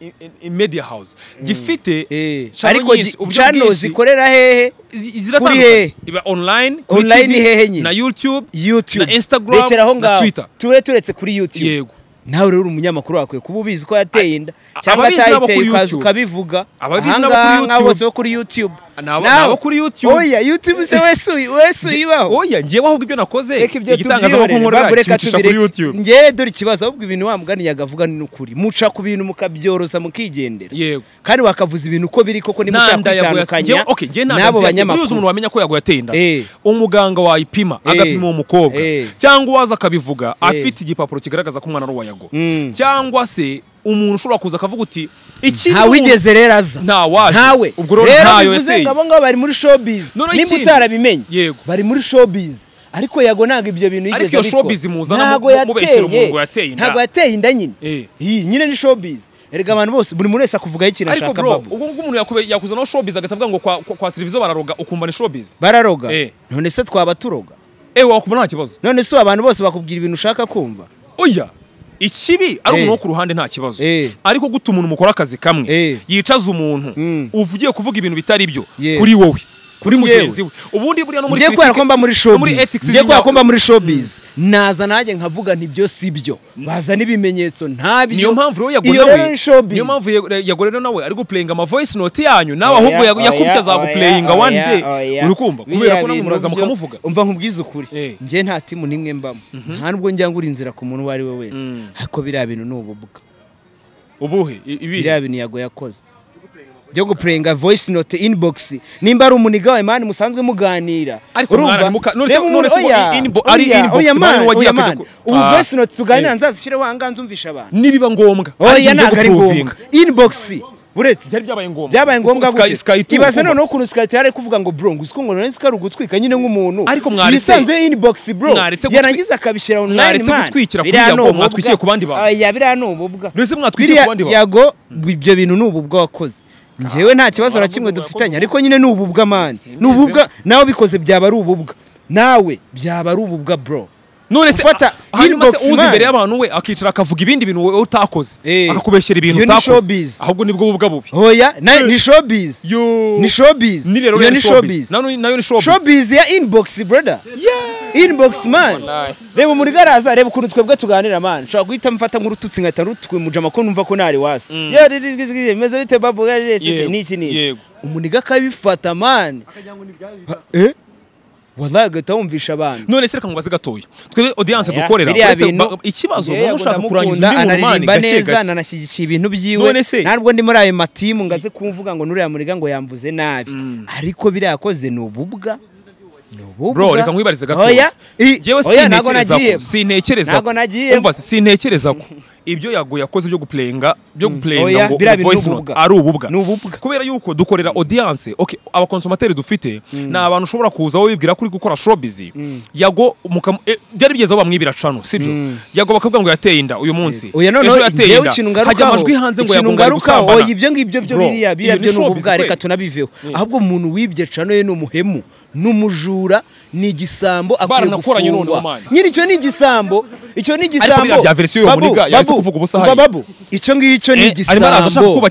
media house mm. gifite eh. ariko channel zikorera hehe ziratandukanye iba online kuri online na YouTube YouTube na Instagram na Twitter tuwe turetse kuri YouTube yego nawe rero umunyamakuru wakwiye kuba ubizi ko yateye inda cyangwa tayite ukaza ukabivuga ahangaha bose bo kuri yutube nabo kuri yutube oya yutube se wese wese uyibaho oya njyewe ahubwo ibyo nakoze igitangazamakuru nkorera kibicisha kuri yutube njyewe dore ikibazo ahubwo ibintu wa muganiye agavuga ni ukuri muca ku bintu mukabyoroza mukigendera yego kandi wakavuza ibintu uko biri koko nimushaka kwitandukanya n'abo banyamakuru umuntu wamenya ko yaguye ateye inda eh. umuganga wayipima eh. agapima uwo mukobwa eh. cyangwa uwaza akabivuga afite igipapuro kigaragaza ko umwana ari uwa yago hmm. cyangwa se umuntu ushobora kuza akavuga uti iki ntawigeze rero aza ntawe ubwo rero ntayo yateye abo ngabo bari muri showbiz nimba utarabimenye yego bari muri showbiz ariko yago ntabwo ibyo bintu yigeze ariko showbiz muzana mubeshyira yateye ntabwo yateye inda nyine eh. iyi nyine ni showbiz erega abantu bose buri muntu wese akuvugaho ikintu ashaka babu ubwo ngubu umuntu yakuzanaho showbiz agatavuga ngo kwa, kwa serivizo bararoga ukumva ni showbiz bararoga eh. none se twaba turoga ewe eh, wakubona nta kibazo none se abantu bose bakubwira ibintu ushaka kumva oya ikibi ari eh. umuntu ku ruhande nta kibazo eh. ariko gutuma umuntu mukora akazi kamwe eh. yicaza umuntu hmm. uvugiye kuvuga ibintu bitari byo kuri wowe kuri mugenzi we ubundi buriya no muri ngiye kubera muri showbiz ngiye kubera ko muri showbiz naza nanjye nkavuga ntibyo si byo bazana ibimenyetso ntabyo niyo mpamvu rero yagura nawe niyo mpamvu yagura nawe ari guplayinga ama voice note yanyu nawe ahubwo yakubye azaguplayinga one day urukumva kubera ko namwe muraza mukamuvuga umva nkubwiza ukuri eh. ngiye nta timu nimwe mbamo mhm. nta nubwo njya ngura inzira ku muntu uwo ari we wese mm. ariko biriya bintu ni ububuga ubuhe ibi biriya bintu yago yakoze byo gupurenga voice note inbox nimba ari umuniga wawe mani musanzwe muganira urumva ubu ah. voice note tuganira eh. nzazishyire wanga nzumvisha abantu nibiba ngombwa oya ntabwo ari ngombwa inbox buretse byabaye ngombwa ibaze noneho ukuntu sikayiti yari kuvuga ngo bro nguzi ko ngo nari ari ugutwika nyine nk'umuntu yisanzuye inbox bro yarangiza akabishyira online man biriya ni ububwa biriya ni ububwa yago ibyo bintu ni ububwa wakoze ngewe nta kibazo na kimwe dufitanye ariko nyine ni ububwa mani ni ububwa nawe bikoze byaba ari ububwa nawe byaba ari ububwa bro none se ah, hanyuma imbere y'abantu we akicara akavuga ibindi bintu wowe utakoze eh. akakubeshyera ibintu utakoze ahubwo nibwo bubuga bubi hoya ni eh. showbiz ni showbiz ni rero ni showbiz nayo ni showbiz showbiz ya inbox brother inbox man oh, reba muri garaza reba ukuntu twebwe tuganira man nshobora guhita mfata nk'urututsi nkahita rutukwimujama ko numva ko ntari wasi mm. meze bite babu gaje sese niki niki umuniga akabifata man eh wallahi agahita wumvisha abantu none se reka ngo baze gatoya twebwe audience dukorera ikibazo wowe ushaka kurangiza undi murumani gake gake nanashyigikiye ibintu byiwe ntabwo ndi muri ayo matimu ngo aze kumvuga ngo nuriya muriga ngo yamvuze nabi mm. ariko biriya yakoze ni ububwa bro reka nkwibarize gatoya ngewe sintekereza ko sintekereza ko ibyo yaguye yakoze byo guplenga byo mm. guplenga ngo voice note ari ububwa kubera yuko dukorera audience okay aba consumateur dufite mm. ni abantu ushobora kuza wibwira bibwira kuri gukora showbiz mm. yago eh, byari bigeze aho bamwibira cano sibyo yago bakavuga ngo yateye inda uyu munsi ejo yateye inda hajya amajwi hanze ngo yagunga ari gusambana ibyo ngibyo byo biriya biriya byo ni ububwa reka tunabiveho ahubwo umuntu wibye cano ye ni umuhemu ni umujura ni igisambo akwiye gufungwa nyiri icyo ni igisambo icyo ni igisambo bya verisiyo yo yahise kuvuga ubusahaye babu icyo ngicyo ni eh, igisambo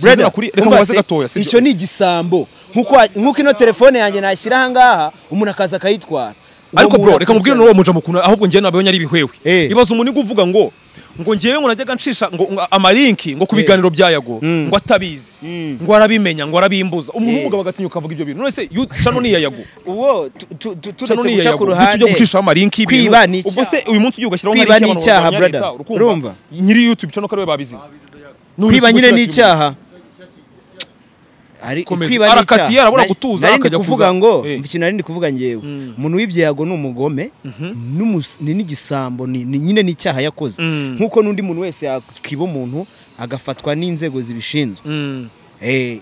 icyo ni igisambo nk'uko ino telefone yanjye nashyira aha ngaha umuntu akaza akayitwara ariko bro reka mubwire n'uwo mujya mukunda ahubwo njyewe nabayo nyari ibihwewe eh. ibaza umuntu uvuga ngo ngo ngewe ngo najyaga nshisha ngo amarinki ngo ku biganiro bya mm. ngo atabizi mm. ngo arabimenya ngo arabimbuza umuntu umugabo agatinyuka ukavuga ibyo bintu none se ni iya uwo turetse guca ku ruhande tujya gucishaho amarinki ibintu ubwo se uyu munsi ugiye ugashyiraho amarinki y'abantu barwanya leta urumva nyiri yutube cano kariwe babizize kwiba nyine ni icyaha arakatiye arabura gutuza akajya kuvuga ngo eh. ikintu nari ndi kuvuga ngewe umuntu mm. w'ibyago ni umugome mhm. n'igisambo nyine n'icyaha yakoze mm. nk'uko n'undi muntu wese yakwiba umuntu agafatwa n'inzego zibishinzwe mm. eh,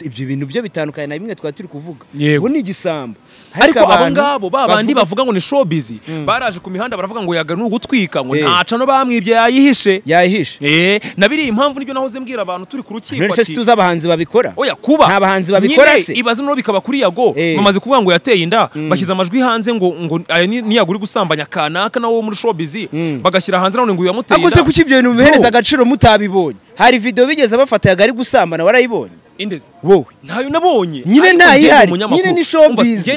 ibyo bintu byo bitandukanye na bimwe twari turi kuvuga ubu ni igisambo ariko abo ngabo ba bandi bavuga ngo ni showbiz hmm. baraje ku mihanda baravuga ngo yaga gutwika ngo eh. ntaca no bamwibye yayihishe yayihishe eh nabiri impamvu nibyo nahoze mbwira abantu turi ku rukiko ati se tuza abahanzi babikora oya kuba nta bahanzi babikora se ibaze no bikaba kuri yago eh. bamaze kuvuga ngo yateye inda hmm. bashyize amajwi hanze ngo ngo eh, niyaguri gusambanya kanaka nawo muri showbiz hmm. bagashyira hanze none ngo yamuteye inda akose kuki ibyo bintu bihereza agaciro mutabibonye hari video bigeze bafata yagari gusambana warayibonye indeze wowe ntayo nabonye nyine ntayihari nyine ni showbiz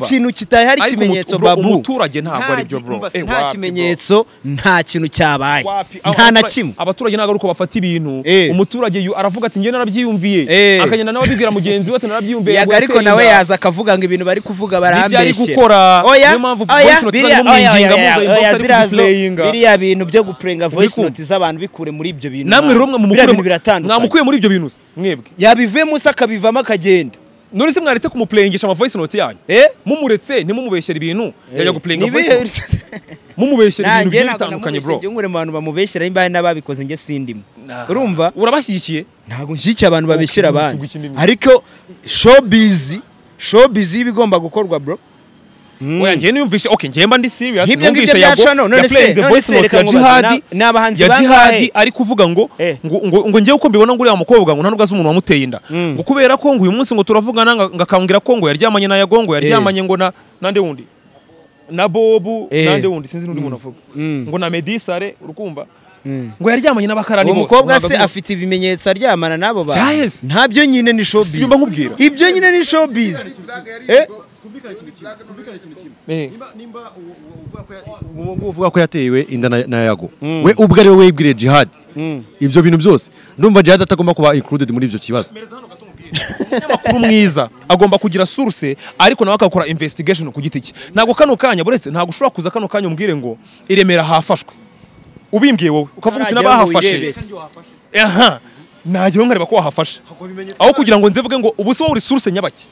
ikintu kitahari kimenyetso babu umuturage ntabwo ari byo bro eh, nta kimenyetso nta kintu cyabaye nta na kimwe abaturage ntabwo uko bafata ibintu eh. umuturage aravuga ati njye narabyiyumviye eh. akagenda nawe abibwira mugenzi we ati narabyiyumviye yaga ariko nawe yaza akavuga ngo ibintu bari kuvuga barambeshye oya oya biriya bintu byo guprenga voice note z'abantu bikure muri ibyo bintu namwe rero mwamukuye muri ibyo bintu mwebwe bivuye munsi akabivamo akagenda none se mwaretse kumupurengisha amavoyisi noti yanyu eh? mumuretse ntimumubeshyere ibintu eh, yajya gupurenga voyisi mumubeshyera ibintu bigiye bitandukanye bro nanjye ntabwo abantu bamubeshyera imbaye n'ababikoze njye sindimo urumva urabashyigikiye ntabwo nshyigikiye abantu babeshyira abandi ariko showbiz showbiz iba igomba gukorwa bro Mm. oya njye oke njye mba ndi serious niyumvishe yago yaplay voice note ya jihadi ya jihadi ari kuvuga eh. ngo ngo ngo uko mbibona ngo uriya mukobwa ngo nta azi umuntu wamuteye inda mm. ngo kubera ko ngo uyu munsi ngo turavugana ngakambwira ko ngo yaryamanye na yagongo ngo yaryamanye eh. ngo na nande wundi na bobu eh. nande wundi sinzi n'undi mm. muntu avuga ngo na medisare urukumva Mm. ngo yaryamanye n'abakarani bose umukobwa se afite ibimenyetso aryamana n'abo bantu ntabyo nyine ni showbiz ibyo nyine ni showbiz uvuga ko yatewe inda na yago mm. we ubwo ari we wibwire jihad mm. ibyo bintu byose ndumva jihad atagomba kuba included muri ibyo kibazo umunyamakuru mwiza agomba kugira source ariko nawe akakora investigation ku giti cye ntabwo kano kanya buretse ntabwo ushobora kuza kano kanya umbwire ngo iremera hafashwe ubimbwiye wowe ukavuga uti n'abahafashe aha ntagira nkareba ko wahafasha aho kugira ngo nzivuge ngo ubu si wowe resuruse nyabake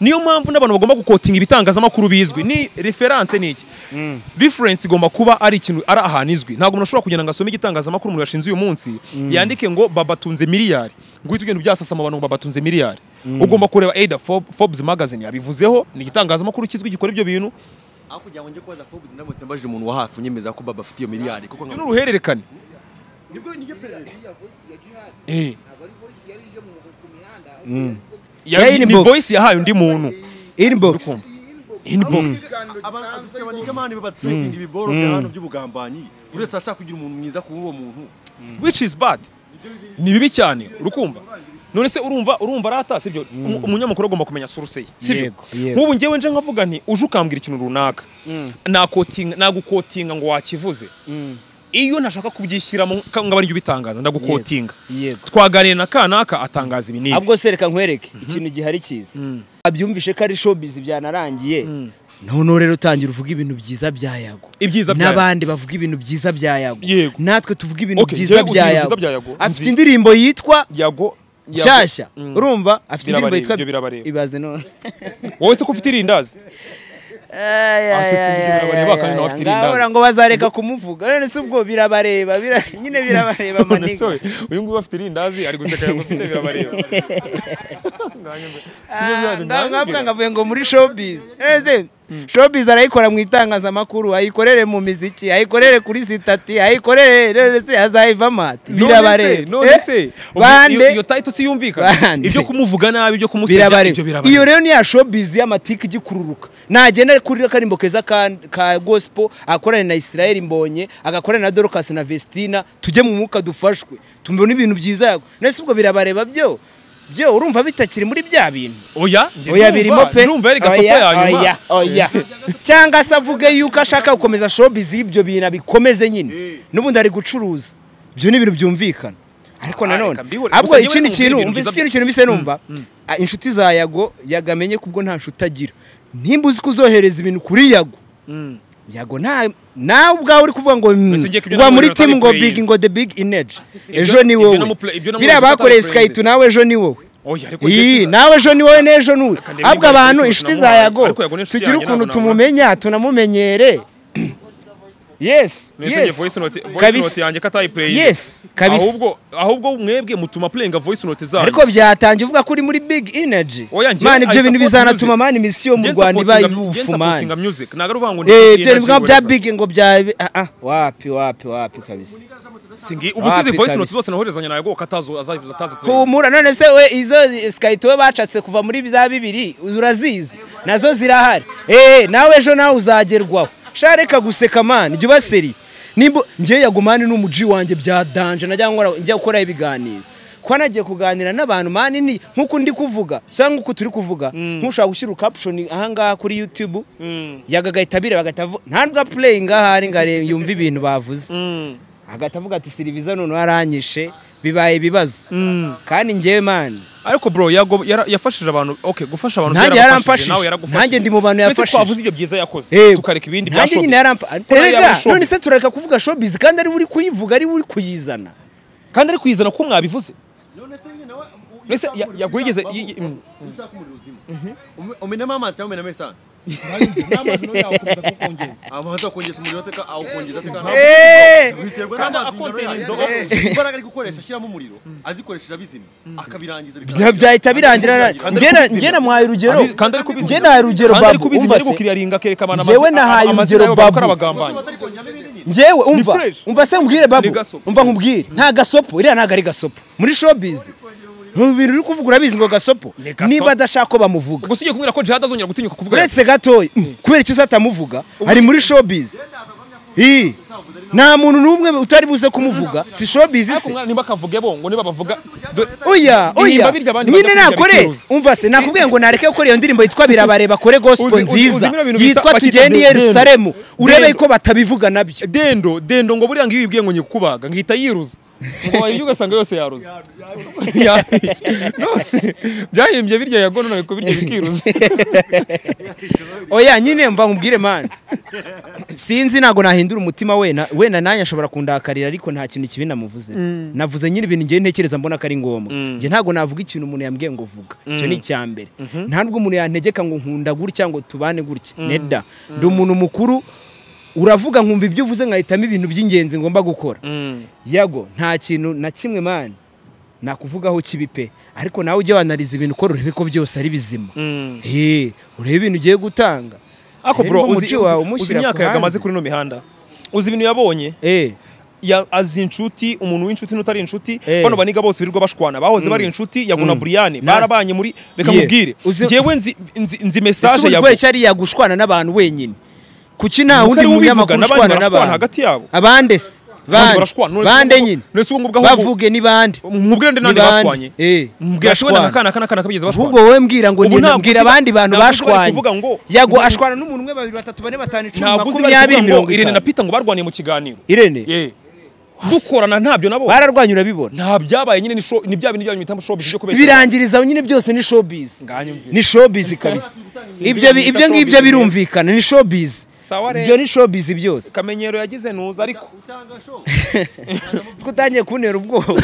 niyo mpamvu n'abantu bagomba gukotinga ibitangazamakuru bizwi ni referanse ni iki mm. referense igomba kuba ari ikintu ari ahantu izwi ntabwo umuntu ashobora kugenda ngo asome igitangazamakuru umuntu yashinze uyu munsi mm. yandike ngo babatunze miliyari ngo uhite ugenda ubyasasa mu ngo babatunze miliyari mm. ugomba kureba eida forbes magazine yabivuzeho ni igitangazamakuru kizwi gikora ibyo bintu aho kugira ngo njye kubaza Forbes ndamutse mbajije umuntu wa hafi unyemeza ko baba afite iyo miliyari kuko nk'ubu n'uruhererekane nibwo ni perezida ya eh. voice ya jihad eh. ntabwo ari mm. voice yahaye undi muntu inbox inbox abantu bafite amahane babatreating mm. ibiboro by'ahantu mm. by'ubugambanyi buri wese ashaka kugira umuntu mwiza kuri uwo muntu which is ni bibi cyane urukumva none se urumva urumva rata sibyo mm. umunyamakuru agomba kumenya source ye sibyo nk'ubu ngewe nje nkavuga nti uje ukambwira ikintu runaka mm. nakotinga nagukotinga ngo wakivuze mm. iyo ntashaka kubyishyira ngo abariryo ubitangaza ndagukotinga twaganire na kanaka atangaza ibi n'ibi ahubwo sereka nkwereke mhm. ikintu gihari cyiza abyumvishe ko ari showbiz byanarangiye noneho rero utangira uvuga ibintu byiza bya yago n'abandi bavuga ibintu byiza bya yago natwe tuvuga ibintu byiza bya yago afite indirimbo yitwa yago nshyashya urumva hmm. afite indirimbo yitwa ibaze none wowe se ko ufite irindazi urabona ah, ngo bazareka kumuvuga none se ubwo birabareba nyine birabareba maniga uyu nguyu afite irindazi ari guseka ngo afite birabareba ngavuga ah, ngo muri showbiz Mm. shopizi arayikora mu itangazamakuru ayikorere mu miziki ayikorere kuri sitati ayikorere azayivamo amata birabareba none se eh? iyo tayito si yumvikana ibyo kumuvuga nabi ibyo kumusebya ibyo birabareba iyo rero ni ya y'amatike igikururuka nagenda kuri akarimbo keza ka Gospel agakorana na israel mbonye agakorana na dorokasi na vestina tujye mu mwuka dufashwe tumubona ibintu byiza none se ubwo birabareba byo byo urumva bitakiri muri bya bintu oya oya birimo pe oya oya cyangwa se avuge yuko ashaka gukomeza shopizi y'ibyo bintu bikomeze nyine eh. n'ubundi ari gucuruza ibyo ni ibintu byumvikana ariko ah, nanone ahubwo ikindi kintu ikindi kintu mbese numva mm, mm. Ah, inshuti za yago yagamenye kubwo nta nshuti agira nimba uzi ko uzohereza ibintu kuri yago mm. yego nta nawe ubwawe uri kuvuga ngo hmm, uba muri timu ngo big ngo the big energy ejo ni wowe biriya bakoreye sikayiti nawe ejo ni wowe iyi nawe ejo ni wowe n'ejo n'uwe ahubwo abantu inshuti za yago tugire ukuntu tumumenya tunamumenyere yes mwese voice note voice note yanjye katayiplay yes kabisa ahubwo ahubwo mwebwe mutuma playing voice note zanyu ariko byatangiye uvuga kuri muri big energy man ibyo bintu bizanatuma man imisiyo mu Rwanda ibaye ubufumani ntabwo ari uvuga ngo eh byo bivuga bya big ngo bya ah, ah, wapi wapi wapi kabisa singi ubusize voice note zose nahorezanya nawe ngo katazo atazi play humura none se we izo skytowe bacatse kuva muri bya bibiri urazizi nazo zirahari eh, eh nawe ejo nawe uzagerwaho shareka guseka mani jya ubaseri nimba ngewe yagumane n'umuji wanjye bya danje najya njya gukora ibiganiro kwa nagiye kuganira n'abantu manini nk'uko ndi kuvuga cyangwa nk'uko turi kuvuga mm. nk'ushobora gushyira caption ahangaha kuri yutube mm. yagagahita bireba agahita ntabwo apureyi ngaho ari ngo yumve ibintu bavuze mm. agatavuga avuga ati seriviza none waranyishe” bibaye ibibazo mm. kandi ngewe mani ariko bro yafashije abantu ok gufasha abantu nanjye yaramfashije nanjye ndi mu bantu yafashije twavuze ibyo byiza yakoze tukareka ibindi bya showbiz erega none se turareka kuvuga showbiz kandi ari uri kuyivuga ari uri kuyizana kandi ari kuyizana ko mwabivuze none se mbese yagwigeze umenamo amazi cyangwa umenamo esanse n'amazi nayo yakomeza kukongeza amazi akongeza umuriro ateka awukongeza ateka biterwa n'amazi imbaraga ari gukoresha ashyiramo umuriro azikoresheje abizimya akabirangiza byahita birangira njye namuhaye urugero njye nahaye urugero babu umva se njyewe nahaye urugero babu njyewe umva umva se mbwire babu umva nkubwire nta gasopo iriya ntabwo ari gasopo muri showbiz bintu uri kuvuga urabizi ngo gasopo niba adashaka ko bamuvuga gusa ugiye kubwira ko jihad azongera gutinyuka kuvuga uretse gatoya mm. kubera icyo atamuvuga ari muri showbiz nta muntu n'umwe utari buze kumuvuga si showbiz se niba akavuge bo ngo niba bavuga oya oya nyine nakore umva se nakubwiye ngo nareke gukora iyo ndirimbo yitwa birabare bakore gospel nziza yitwa tugende yerusalemu urebe ko batabivuga nabyo dendo dendo ngo buriya ngo iyo uyibwiye ngo nyikubaga ngihita yiruza mu rwayi ugasanga yose yaruze byahimbye birya yagononoye ku birya bikiruza oya nyine mva nkubwire mani sinzi ntabwo nahindura umutima wenda wenda nanjye ashobora kundakarira ariko nta kintu kibi namuvuze mm. navuze nyine ibintu ngiye ntekereza mbona ko ari ngombwa mm. njye ntago navuga ikintu umuntu yambwiye ngo vuga icyo mm. ni icya mbere mm-hmm. nta umuntu yantegeka ngo nkunda gutya ngo tubane gutya neda ndi umuntu mukuru uravuga nkumva ibyo uvuze nkahitamo ibintu by'ingenzi ngomba gukora mm. yago nta kintu na kimwe mani nakuvugaho kibi pe ariko nawe ujya wanariza ibintu uko urebe ko byose ari bizima mm. urebe ibintu ugiye gutanga ariko bro uzi imyaka yagamaze kuri ino mihanda uzi ibintu yabonye azi inshuti umuntu w'inshuti n'utari inshuti bano baniga bose birirwa bashwana bahoze mm. bari inshuti yaguna buriyane barabanye muri reka mubwire ngewe nzi mesaje yagushwana n'abantu wenyine kuki nta wundi munyamakuru ushwana n'abantu abande se bande nyine bavuge ni bande mubwirende nandi bashwanye eh. mubwirashwanye akana akana akana kabigize bashwanye ubwo wowe mbwira ngo ni mbwira abandi bantu bashwanye yago ashwana n'umuntu umwe babiri batatu bane batanu 10 makumyabiri mirongo Irene na Peter ngo barwaniye mu kiganiro Irene dukorana ntabyo nabo bararwanya urabibona nta byabaye nyine ni bya bintu byanyu bita showbiz byo kubeshya birangiriza nyine byose ni showbiz ni showbiz kabisa ibyo ngibyo birumvikana ni showbiz sawa rero ibyo ni showbiz byose akamenyero yagize ntuza ariko utangiye kubonera ubwoba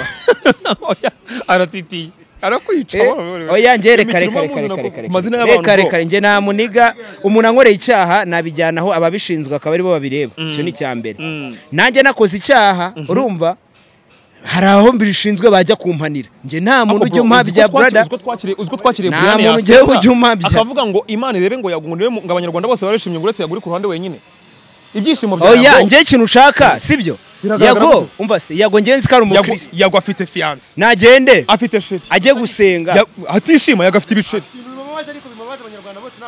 aratitiye arakwica eh, oya ngere kare kare kare kare kare amazina y'abantu kare kare nge nta muniga umuntu ankoreye icyaha nabijyanaho ababishinzwe akaba aribo babireba icyo ni mm. icya mm. nanjye nakoze icyaha mm-hmm. urumva hari aho bishinzwe bajya kumpanira njye nta muntu ujya umpabya burada uziko twakiriye burane yaseka akavuga ngo imana irebe ngo yagunde ngo abanyarwanda bose barishimye ngo uretse yaguri ku ruhande wenyine ibyishimo bya oya oh, njye ikintu ushaka sibyo yago umva se yago ngenzi kari umukristo yago afite fiyanse nagende afite sheri ajye gusenga atishima yago afite ibiceri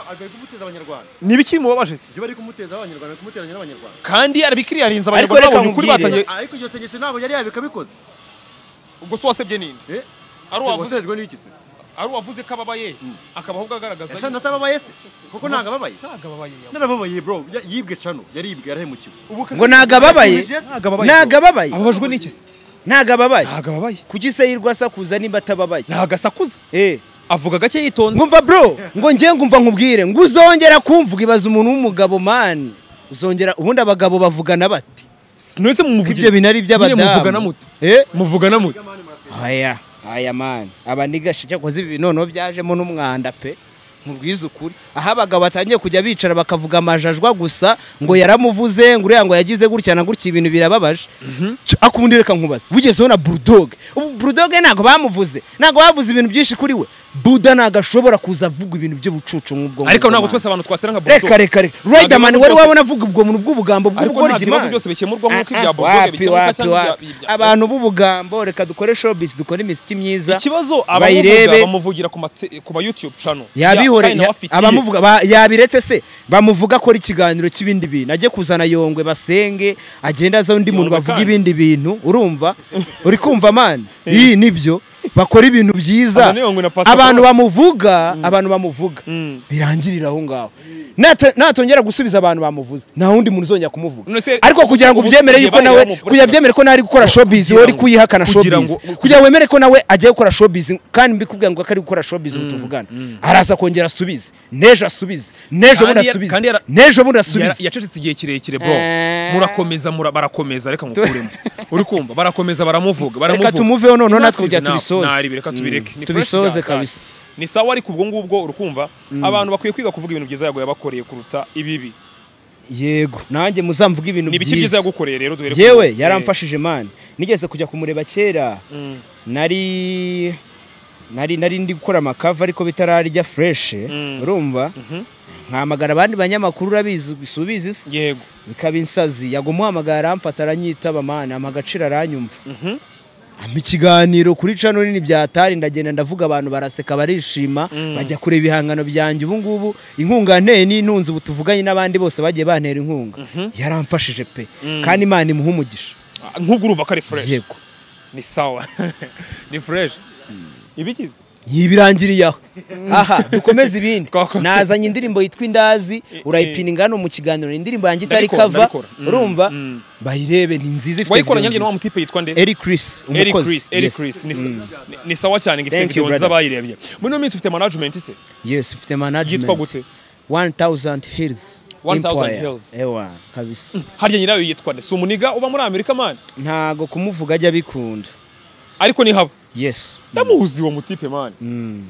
ari kumuteza abanyarwanda ni ibiki bimubabaje se ibyo bari kumuteza abanyarwanda kumuteranya n'abanyarwanda kandi arabikiri yarinze abanyarwanda babonye ukuri batangiye ariko iryo sengesho ntabwo yari yabikabikoze ubwo se wasebye nini eh? ari uwavuzejwe n'iki se ari uwavuze ko ababaye hmm. akaba ahubwo agaragaza ese ndatababaye se kuko ntago ababaye ntago ababaye narababaye bro yibwe cano yaribwe yarahemukiwe ngo ntago ababaye ntago ababaye ababajwe n'iki se ntago ababaye ntago ababaye kuki se yirwa asakuza nimba atababaye ntago asakuza eh avuga gake yitonze ngumva bro ngo ngiye ngumva nkubwire ngo uzongera kumvuga ibaza umuntu w'umugabo mani uzongera ubundi abagabo bavugana bati sinose muvugire ibyo binari by'abadamu muvugana muto eh muvugana muto aya aya mani aba nigashe cyakoze ibi noneho byajemo n'umwanda pe mubwize ukuri aho abagabo batangiye kujya bicara bakavuga amajajwa gusa ngo yaramuvuze ngo uriya ngo yagize gutya na gutya ibintu birababaje mhm. akubundi reka nkubaze wigezeho na burudoge ubu burudoge ntabwo bamuvuze ntabwo bavuze ibintu byinshi kuri we buda ntabwo ashobora kuza avuga ibintu by'ubucucu nk'ubwo ariko ntabwo twese abantu twatera nka burudo reka reka reka rayidamani wari wabona avuga ubwo buntu bw'ubugambo bw'ubworizimana wapi wapi wapi abantu b'ubugambo reka dukore showbiz dukore imiziki myiza ikibazo bayirebe bamuvugira ku ma youtube channel yabihore abamuvuga yabiretse se bamuvuga akora ikiganiro cy'ibindi bintu ajye kuzana yongwe basenge agenda aza undi muntu bavuga ibindi bintu urumva uri kumva mani iyi nibyo bakora ibintu byiza mm. abantu bamuvuga abantu mm. bamuvuga birangirira aho ngaho natongera gusubiza abantu bamuvuze nta wundi muntu uzongera kumuvuga ariko kugira ngo ubyemere yuko nawe kugira byemere ko nawe ari gukora showbiz wowe kuyihakana showbiz kugira ngo wemere ko nawe agiye gukora showbiz kandi mbikubwira ngo ari gukora showbiz ubu mm, tuvugana araza kongera asubize n'ejo asubize n'ejo bundi asubize n'ejo bundi asubize yacecetse igihe kirekire bro eh. murakomeza barakomeza reka mukuremo uri barakomeza baramuvuga baramuvuga reka tumuveho noneho natwe tubisoze reka tubireke mm. tubisoze kabisa ni sawa ariko ubwo ngubwo urukumva mm. abantu bakwiye kwiga kuvuga ibintu byiza yaguye bakoreye kuruta ibibi yego nanjye muzamvuga ibintu byiza ni biki byiza yagukoreye rero yewe yaramfashije mani nigeze kujya kumureba kera mm. nari nari nari ndi gukora amakava ariko bitararya fureshe mm. urumva nkahamagara mhm. abandi banyamakuru urabizi bisubizi se yego bikaba insazi yagumuhamagara aramfata aranyitaba amana ampa agaciro aranyumva ampa mhm. ikiganiro kuri cano nini bya atari ndagenda ndavuga abantu baraseka barishima mm. bajya kureba ibihangano byanjye ngubu inkunga nteye n'intunzi ubu tuvuganye n'abandi bose bagiye bantera inkunga mhm. yaramfashije pe mm. kandi imana imuha umugisha ah, nk'uguruva ko ari fureshi yego ni sawa ni fureshi ibigize yibirangiriye mm. aha dukomeze ibindi nazanye indirimbo yitwa indazi urayipina ingano mu kiganiro indirimbo yanjye itari kava mm, urumva mm. bayirebe ni nziza ifite wayikoranye n'wa mutipe yitwa nde Eric Chris umukozi Eric Chris ni sawa cyane ngifite video z'abayirebye muri no minsi ufite management se yes ufite management yitwa gute 1000 hills hills kabisa harya nyirayo yitwa nde si umuniga uba muri Amerika man ntago kumuvuga ajya bikunda ariko ni haba yes ndamuzi uwo mutipe mani mm.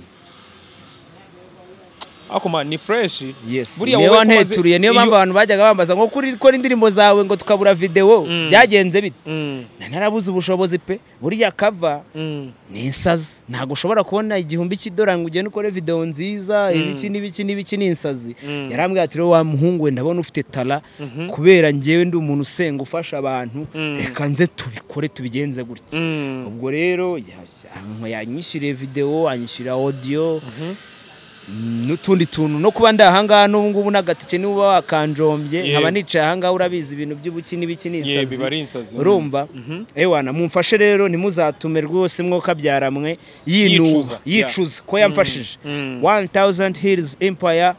ariko ni fureshi buriya wowe nteturiye niyo mpamvu abantu bajyaga bambaza ngo kuri gukora indirimbo zawe ngo tukabura videwo mm. byagenze bite mm. narabuze ubushobozi pe buriya kava mm. ni insazi ntabwo ushobora kubona igihumbi cy'idorari ngo ugende ukore videwo nziza ibiki n'ibiki n'ibiki ni insazi yarambwira ati wa muhungu we ndabona ufite tara mm-hmm. kubera ngewe ndi umuntu usenga ufasha abantu reka nze tubikore tubigenze gutya ubwo rero yanyishyuriye videwo anyishyurira audio mm-hmm. n'utundi tuntu no kuba ndi ahangaha n'ubu ngubu n'agatike n'uba wakanjombye nkaba nicaye ahangaha urabizi ibintu by'ubuki n'ibiki n'insazi urumva mm-hmm. mm-hmm. ewana eh, mumfashe rero ntimuzatume rwose mwoka byaramwe yinuba yicuza ko yamfashije wani mm-hmm. tawuzandi hirizi empaya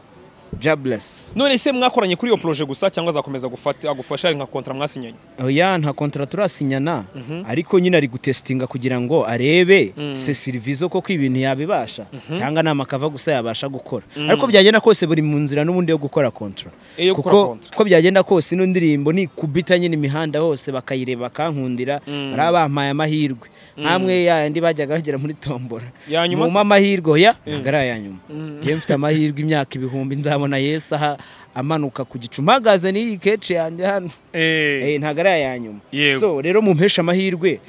Jobless none se mwakoranye kuri iyo proje gusa cyangwa azakomeza gufasha nka kontra mwasinyanye oya oh, nta kontra turasinyana mhm. ariko nyine ari gutesitinga kugira ngo arebe mm. se serivisi koko ibintu yabibasha mhm. cyangwa ni amakava gusa yabasha gukora mm. ariko byagenda kose buri mu nzira n'ubundi yo gukora kontra kuko uko byagenda kose n’undirimbo ndirimbo ni kubita nyine imihanda hose bakayireba bakankundira mm. barabampaye amahirwe Mm. nk'amwe yayandi bajyaga bagera muri tombora nyuma amahirwe oya mm. ntabwo ari nyuma njyewe mm. mfite amahirwe imyaka ibihumbi nzabona yesi aha amanuka ku gicu mpagaze n'iyi kece yanjye hano eh. Eh, ntabwo ari nyuma so rero mumpeshe amahirwe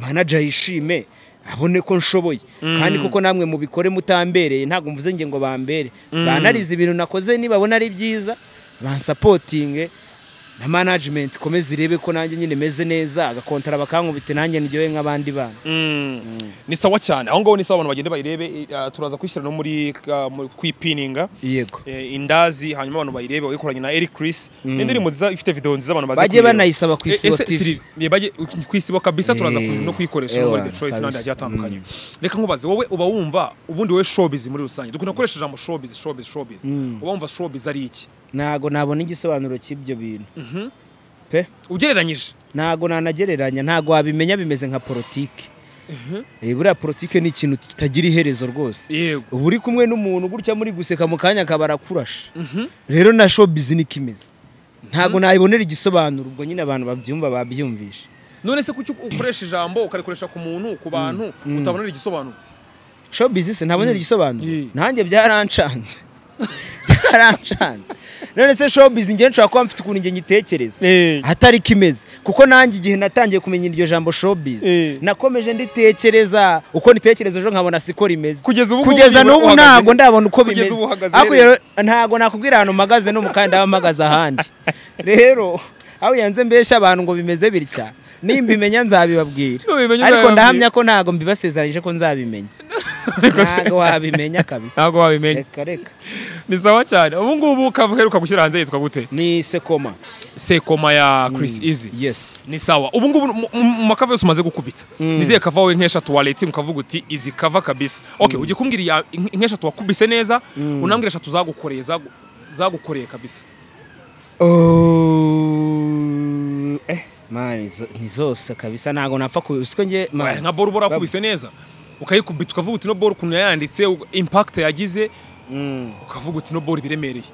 manager yishime abone ko nshoboye kandi kuko namwe mubikore mutambereye ntabwo mvuze ngo bambere banarize ibintu nakoze nibabona ari byiza bansapotinge na management ikomeze irebe ko nanjye nyine meze neza agakontara bakankubita nanjye niryohe nk'abandi bana mm. ni sawa cyane aho ngaho ni sawa abantu bagenda bayirebe ah, turaza kwishyira no muri kwipininga yego eh, indazi hanyuma abantu bayirebe wayikoranye na Eric Chris n'indirimbo mm. nziza ifite video nziza abantu bazi bagiye banayisaba ku eh, isibo eh, TV ku isibo kabisa turaza no kuyikoresha no the choice n'andi agiye atandukanye mm. reka nkubaze wowe uba wumva ubundi we showbiz muri rusange dukunda koresha ijambo showbiz showbiz showbiz uba wumva showbiz ari iki ntago nabona igisobanuro cy'ibyo bintu ugereranyije ntabwo nanagereranya ntabwo wabimenya bimeze nka politiki eh, buriya politiki ni ikintu kitagira iherezo rwose uba uri kumwe n'umuntu gutya muri guseka mu kanya akaba arakurasha mhm. rero na shopizi niko imeze ntabwo mhm. nabibonera igisobanuro ubwo nyine abantu babyumva babyumvisha none se kuki ukoresha ijambo ukarikoresha ku muntu ku mm, bantu mm. utabonera igisobanuro shopizi se ntabonera mm. igisobanuro nanjye byarancanze byarancanze none se showbiz ngewe nshobora kuba mfite ukuntu ngewe nyitekereza eh. atari kimeze kuko nanjye igihe natangiye kumenya iryo jambo showbiz eh. nakomeje nditekereza uko nitekereza ejo nkabona siko rimeze kugeza n'ubu ntabwo ndabona uko bimeze ntabwo nakubwira ahantu mpagaze n'umukandida wamagaze ahandi rero aho yanze mbeshya abantu ngo bimeze bitya nimbimenya nzabibabwira ariko ndahamya ko ntabwo mbibasezeranyije ko nzabimenya ntabwo wabimenya kabisa ntabwo wabimenya reka reka ni sawa cyane ubu ngubu kavu uheruka gushyira hanze yitwa gute ni sekoma sekoma ya mm. Chris Easy yes ni sawa ubu ngubu mu makava yose umaze gukubita mm. nizeye kava wowe nk'eshatu wareti mukavuga uti izi kava kabisa okay mm. ugiye kumbwira nk'eshatu wakubise neza unambwira eshatu zagukoreye zagukoreye kabisa oh, eh ni zose kabisa ntabwo napfa kubiswe nge nka bora ubora wakubise neza ukayikubita ukavuga uti no boro ukuntu yayanditse impakiti yagize mm. ukavuga uti no boro biremereye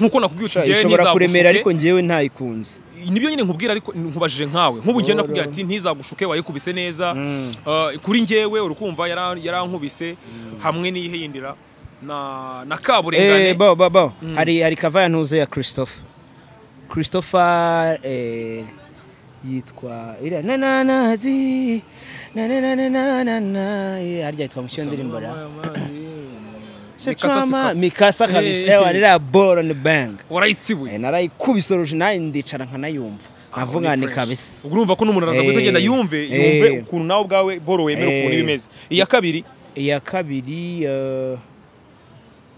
nkuko nakubwiye uti ngewe ntizagushobora ariko ngewe ntayikunze nibyo nyine nkubwira ariko nkubajije nkawe nk'ubu ngewe nakubwira ati ntizagushuke wayikubise neza mm. uh, kuri njyewe urukumva yarankubise mm. hamwe n'iyihindira na kaburengane eh, hari kavayantuze ya christophe christophe eh, yitwa irananazi na na na na na na harya twamushyira indirimbo ra setrama mikasa kabisa ewa rira ball on bang warayitsibuye eh, narayikubise original ndicara nkanayumva nkavuga ni kabisa urumva ko n'umuntu araza eh, guhita agenda yumve eh. yumve ukuntu nawe ubwawe boro wemera ukuntu iba iya kabiri iya kabiri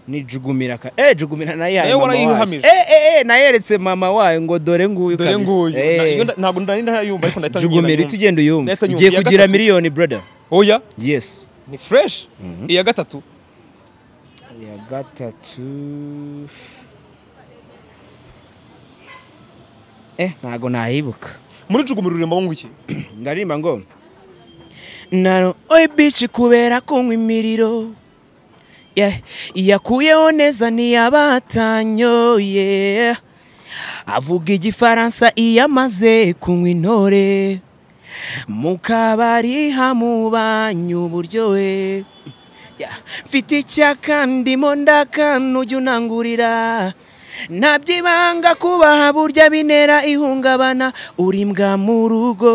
ni jugumira ka eh jugumira nayo yayo warayihamije eh eh eh nayeretse mama wayo ngo dore nguyu dore nguyu eh. ntabwo ndari ndayumva ariko ndatangira jugumira itugenda uyumva igiye kugira miliyoni brother oya yes ni fresh mhm. iya gatatu iya gatatu eh ntabwo nayibuka muri jugumira urimo ngo iki ndaririmba ngo naro oyi bici kubera kunywa imiriro iyakuyeho neza ntiyabatanyoye avuga igifaransa iyo amaze kunywa intore mu kabari hamubanye uburyohe mfite icyaka ndimo ndaka ujya unangurira Naby’ibanga kubaha burya binera ihungabana urimbwa mu rugo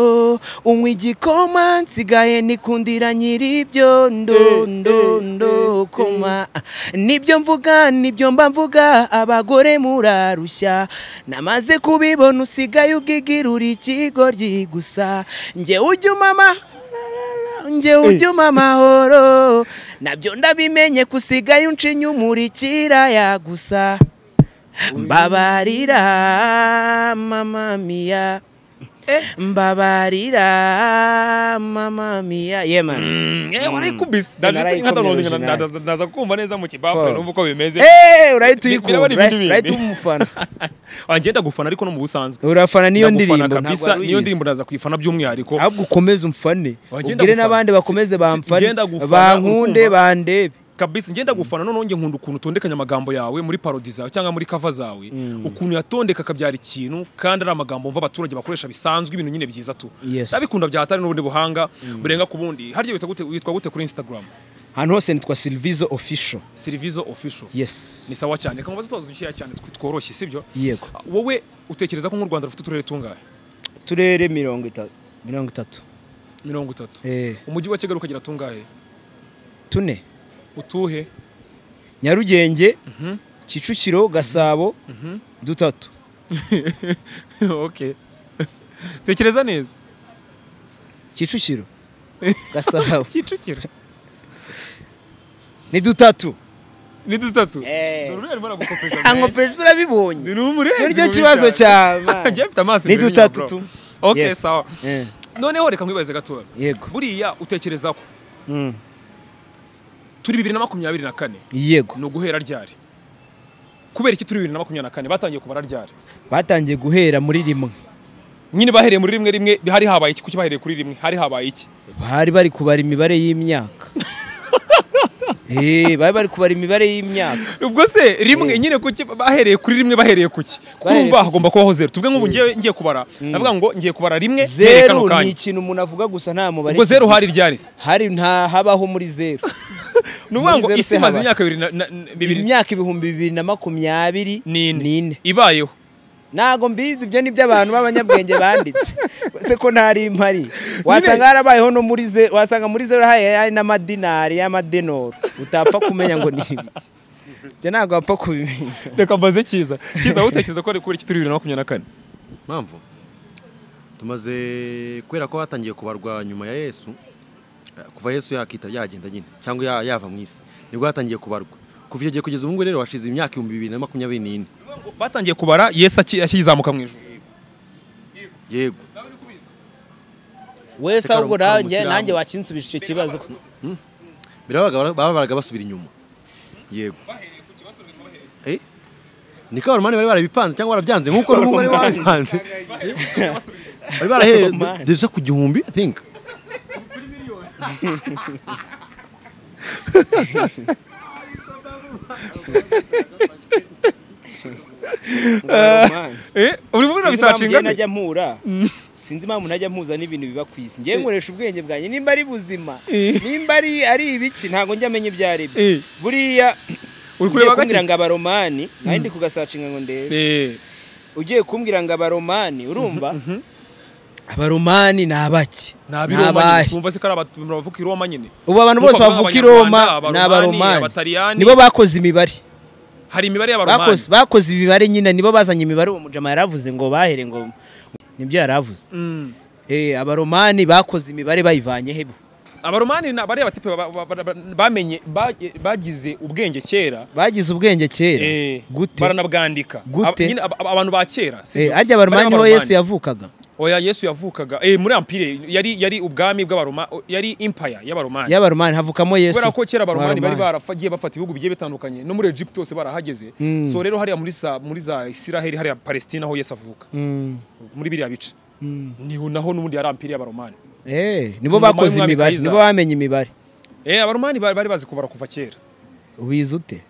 unywa igikoma nsigaye nikundira nyiri ibyo ndondo koma nibyo mvuga nibyo mba mvuga abagore murarushya namaze kubibona usigaye ubwigirura ikigoryi gusa Njye ujya umama Njye ujya amahoro nabyo ndabimenye kusigaye uncinya umurikira gusa. mbabarira mama miya mbabarira mama miya yema warayikubise ndaza kumva neza mu kibafure numva uko bimeze urahita uyikumva gufana ariko no mu busanzwe urafana niyo ndirimbo kabisa niyo ndirimbo ndaza kuyifana by'umwihariko ahubwo ukomeze umfane ugire n'abandi bakomeze bamfane bankunde bandebe kabisa ngenda mm. gufana none nonge nkunda ukuntu utondekanya amagambo yawe muri parodi zawe cyangwa muri kava zawe mm. ukuntu yatondeka akabyara ikintu kandi ari amagambo mva abaturage bakoresha bisanzwe ibintu nyine byiza tu ndabikunda bya hatari n'ubundi buhanga mm. burenga ku bundi harya witwa gute kuri instagram ahantu hose nitwa Silvizo Official Silvizo Official yes ni sawa cyane kamubaza tubazo dushya cyane tworoshye sibyo yego wowe utekereza ko nk'u Rwanda rufite uturere tungahe turere 30 30 30 eh umujyi wa Kigali ukagira tungahe tune utuhe nyarugenge mhm. kicukiro gasabo mhm. Mhm. dutatu tekereza neza kicukiro gasabo kicukiro ni dutatu ni dutatu ntabwo eh. urabibonye ni kibazo cyane ni dutatu tu eh. noneho reka nkwibaze gatoya buriya utekereza ko hmm. turi bibiri na makumyabiri na kane yego ni uguhera ryari kubera iki turi bibiri na makumyabiri na kane batangiye kubara ryari batangiye guhera muri rimwe nyine bahereye muri rimwe rimwe hari habaye iki kuki bahereye kuri rimwe hari habaye iki bari bari kubara imibare y'imyaka bari bari kubara imibare y'imyaka ubwo se rimwe nyine kuki bahereye kuri rimwe bahereye kuki kumva hagomba kubaho zeru tuvuge nk'ubu ngiye kubara mm. navuga ngo ngiye kubara rimwe zeru ni ikintu umuntu avuga gusa nta mubare ubwo zeru hari ryari hari nta habaho muri zeru ni ukuvuga ngo isi imaze imyaka bibiri imyaka ibihumbi bibiri na makumyabiri n'ine ibayeho ntabwo mbizi ibyo ni byo abantu b'abanyabwenge banditse se ko ntari mpari wasanga harabayeho no muri ze wasanga muri zeru hari n'amadinari y'amadenoro utapfa kumenya ngo ni ibiki ibyo ntabwo wapfa kubimenya reka mbaze cyiza cyiza wowe utekereza ko ari kuri iki turi bibiri na makumyabiri na kane mpamvu tumaze kubera ko hatangiye kubarwa nyuma ya yesu kuva yesu yakita yagenda nyine cyangwa yava mu isi nibwo hatangiye kubarwa kuva icyo gihe kugeza ubu ngubu rero hashize imyaka ibihumbi bibiri na makumyabiri n'ine batangiye kubara yesu akizamuka mu ijoro yego wese ahubwo nanjye wakinsubije icyo kibazo hmm? birabaga basubira inyuma yego eh? ni kabarumani bari barabipanze cyangwa barabyanze nk'uko n'ubu bari barabipanze bari barahereye deje ku gihumbi atinka Eh, uri kuvuga bisacinga se najya mpura mm. sinzi impamvu najya mpuza n'ibintu biba ku isi ngewe nkoresha ubwenge bwanjye nimba ari buzima eh. nimba ari ari ibiki ntabwo njya amenya ibyo ari byo eh. buriya ugiye kumbwira ngo abaromani mm. nanjye ndi kugasacinga ngo ndebe ugiye kumbwira ngo abaromani urumva mm-hmm, mm-hmm. abaromani ni abake ni abahe se ko ari abantu nyine ubu abantu bose bavuka i roma ni abaromani nibo bakoze imibare hari imibare y'abaromani bakoze imibare nyine nibo bazanye imibare uwo mujama yaravuze ngo bahere ngo nibyo yaravuze mm. eh, abaromani bakoze imibare bayivanye hebu abaromani ni abariya batipe bamenye bagize ubwenge kera bagize ubwenge kera eh, gute baranabwandika gute abantu ba kera eh, arya abaromani niho yesu yavukaga oya yesu yavukaga eh muri ampire yari yari ubwami bw'abaroma yari empire y'abaromani y'abaromani havukamo yesu kubera kera abaromani bari barafagiye bafata ibihugu bigiye bitandukanye no muri Egypt hose barahageze mm. so rero hariya muri za muri za Israel hariya Palestine aho yesu avuka mm. muri biriya bice mm. niho naho n'ubundi yari ampire y'abaromani eh nibo bakoze imibare nibo bamenye imibare eh abaromani bari bazi kubara kuva kera wize ute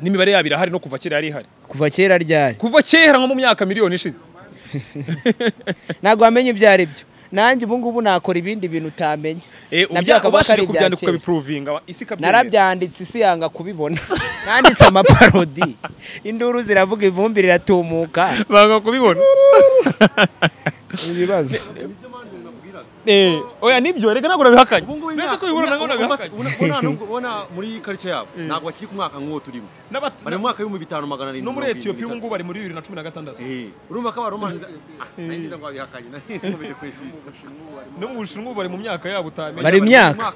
n'imibare yabo hari no kuva kera yari hari kuva kera ryari kuva kera nko mu myaka miliyoni ishize ntabwo wamenye ibyo ari byo nanjye ubu ngubu nakora ibindi bintu utamenya eh, ubashije kubyandika ukabipuruvinga narabyanditse isi yanga kubibona nanditse amaparodi induru ziravuga ivumbi riratumuka banga kubibona ibibazo eh oya nibyo rega ntabwo nabihakanye mbese ko bibona eh. ntabwo nabihakanye ubona muri karice yabo ntabwo bakiri ku mwaka nk'uwo turimo bari mu mwaka w'ibihumbi bitanu magana arindwi no muri etiyopiya ubu ngubu bari muri bibiri na cumi na gatandatu eh, urumva ko abaromanza ah, ngize ngo babihakanye no mu bushinwa bari mu myaka yabo utamenya bari mu myaka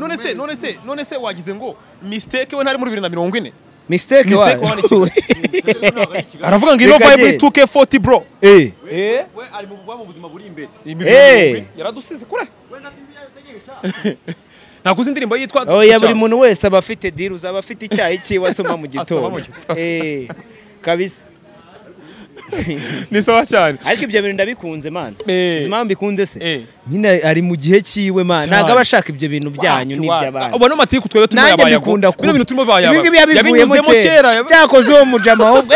none se none se none se wagize ngo mistake we ntari muri bibiri na mirongo ine mistake mistake wani aravuga ngo ino vibe 2K40 bro eh eh we ari mu bwa mu buzima buri imbere eh yaradusize kure we nasinzira yategesha ntabwo uzi indirimbo yitwa oh, ya buri muntu wese aba afite deal uzaba afite icyayi cyiwe asoma mu gitondo eh kabisa ni sawa cyane ariko ibyo bintu ndabikunze man eh. izo mpamvu bikunze se eh. nyine ari mu gihe cyiwe man ntabwo aba ashaka ibyo bintu byanyu n'iby'abandi ubona amatiku twebwe turimo yabaye ko bino bintu turimo bayabaye ibi kera byakoze uwo mujama ahubwo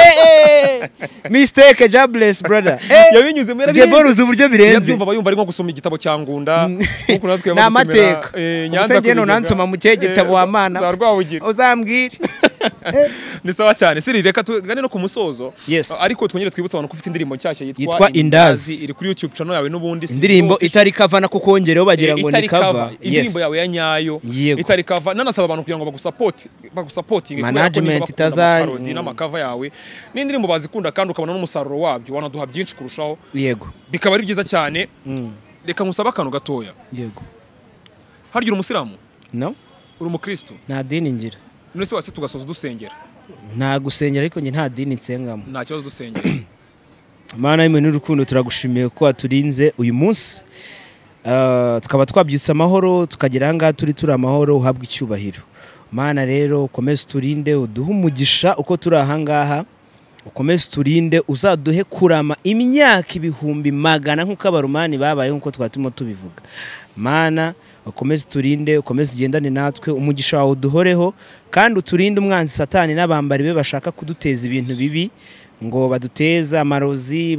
mistake jabless brother yabinyuze mu uburyo birenze yabyumva aba arimo gusoma igitabo cya ngunda mm. kuko natwe twebwe ni amateka nyanza kugira ngo nansoma mu cye gitabo wa eh, mana uzambwire ni sawa cyane siri reka tugane no ku musozo ariko twongere twibutse abantu ko ufite indirimbo nshyashya yitwa indazi iri kuri youtube channel yawe n'ubundi indirimbo itari kava na kukongereho bagira eh, ngo ni kava indirimbo yawe ya nyayo itari kava nanasaba abantu kugira ngo bagusapote bagusapotinge management itaza n'amakava yawe n'indirimbo bazikunda kandi ukabona n'umusaruro wabyo wanaduha byinshi kurushaho yego bikaba ari byiza cyane mm. reka nkusabe akantu gatoya yego harya uri umusiramu no uri umukristo nta dini ngira none se tugasoza dusengera nta gusengera ariko nta dini nsengamo nta kibazo dusengera mana y'imwe n'urukundo turagushimiye ko waturinze uyu munsi ah, tukaba twabyutse amahoro tukagera aha ngaha turi turi amahoro uhabwa icyubahiro mana rero ukomeze uturinde uduhe umugisha uko turi aha ngaha ukomeze uturinde uzaduhe kurama imyaka ibihumbi magana nk'uko abarumani babaye nk'uko twatuma tubivuga mana ukomeze turinde ukomeze ugendane natwe umugisha wawe uduhoreho kandi uturinde umwanzi satani n'abambari be bashaka kuduteza ibintu bibi ngo baduteze amarozi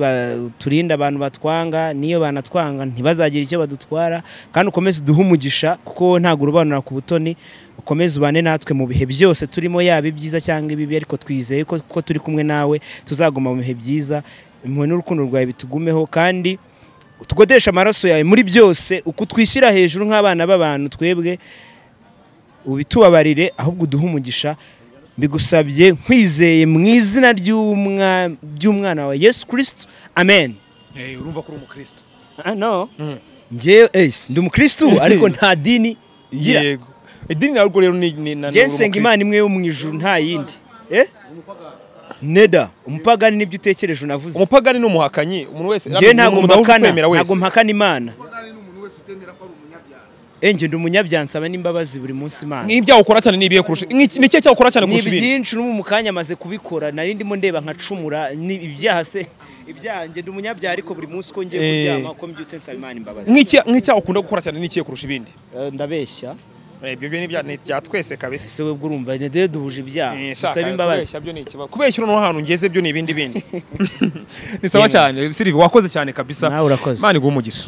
turinde abantu batwanga n'iyo banatwanga ntibazagire icyo badutwara kandi ukomeze uduhe umugisha kuko wowe ntabwo urobanura ku butoni ukomeze ubane natwe mu bihe byose turimo yaba ibyiza cyangwa ibibi ariko twizeye ko kuko turi kumwe nawe tuzaguma mu bihe byiza impuhwe n'urukundo rwawe bitugumeho kandi tugodeshe amaraso yawe muri byose uko twishyira hejuru nk'abana b'abantu twebwe ubitubabarire ahubwo uduhe umugisha bigusabye nkwizeye mu izina ry'umwana wa yesu kirisito amen eh, urumva ko uri umukristo ah, no mm. ngewe eh, ndi umukristo ariko nta dini ngira idini eh, narwo rero ni imana imwe yo mu ijuru nta yindi neda umupagani nibyo utekereje unavuze umupagani ni umuhakanyi umuntu wese ntabwo mpakana ntabwo mpakana imana enge eh, ndi umunyabyaha nsaba n'imbabazi buri munsi imana nk'ibyaha ukora cyane ni ibihe kurusha ni cyo ukora cyane kurusha ibindi byinshi n'ubu mu amaze kubikora nari ndimo ndeba nkacumura ni ibyaha se ibyaha ngenda umunyabyaha ariko buri munsi uko ngiye kuryama uko eh. mbyutse nsaba imana imbabazi nk'icyaha ukunda gukora cyane ni ikihe kurusha ibindi eh, ndabeshya Eh, ibyo byo ni twese kabisa ese webwe urumva ni de duhuje ibyaha dusaba imbabazi kubeshyira uno hantu ngeze byo ni ibindi bindi ni sawa cyane sirivi wakoze cyane kabisa nawe urakoze mani guha umugisha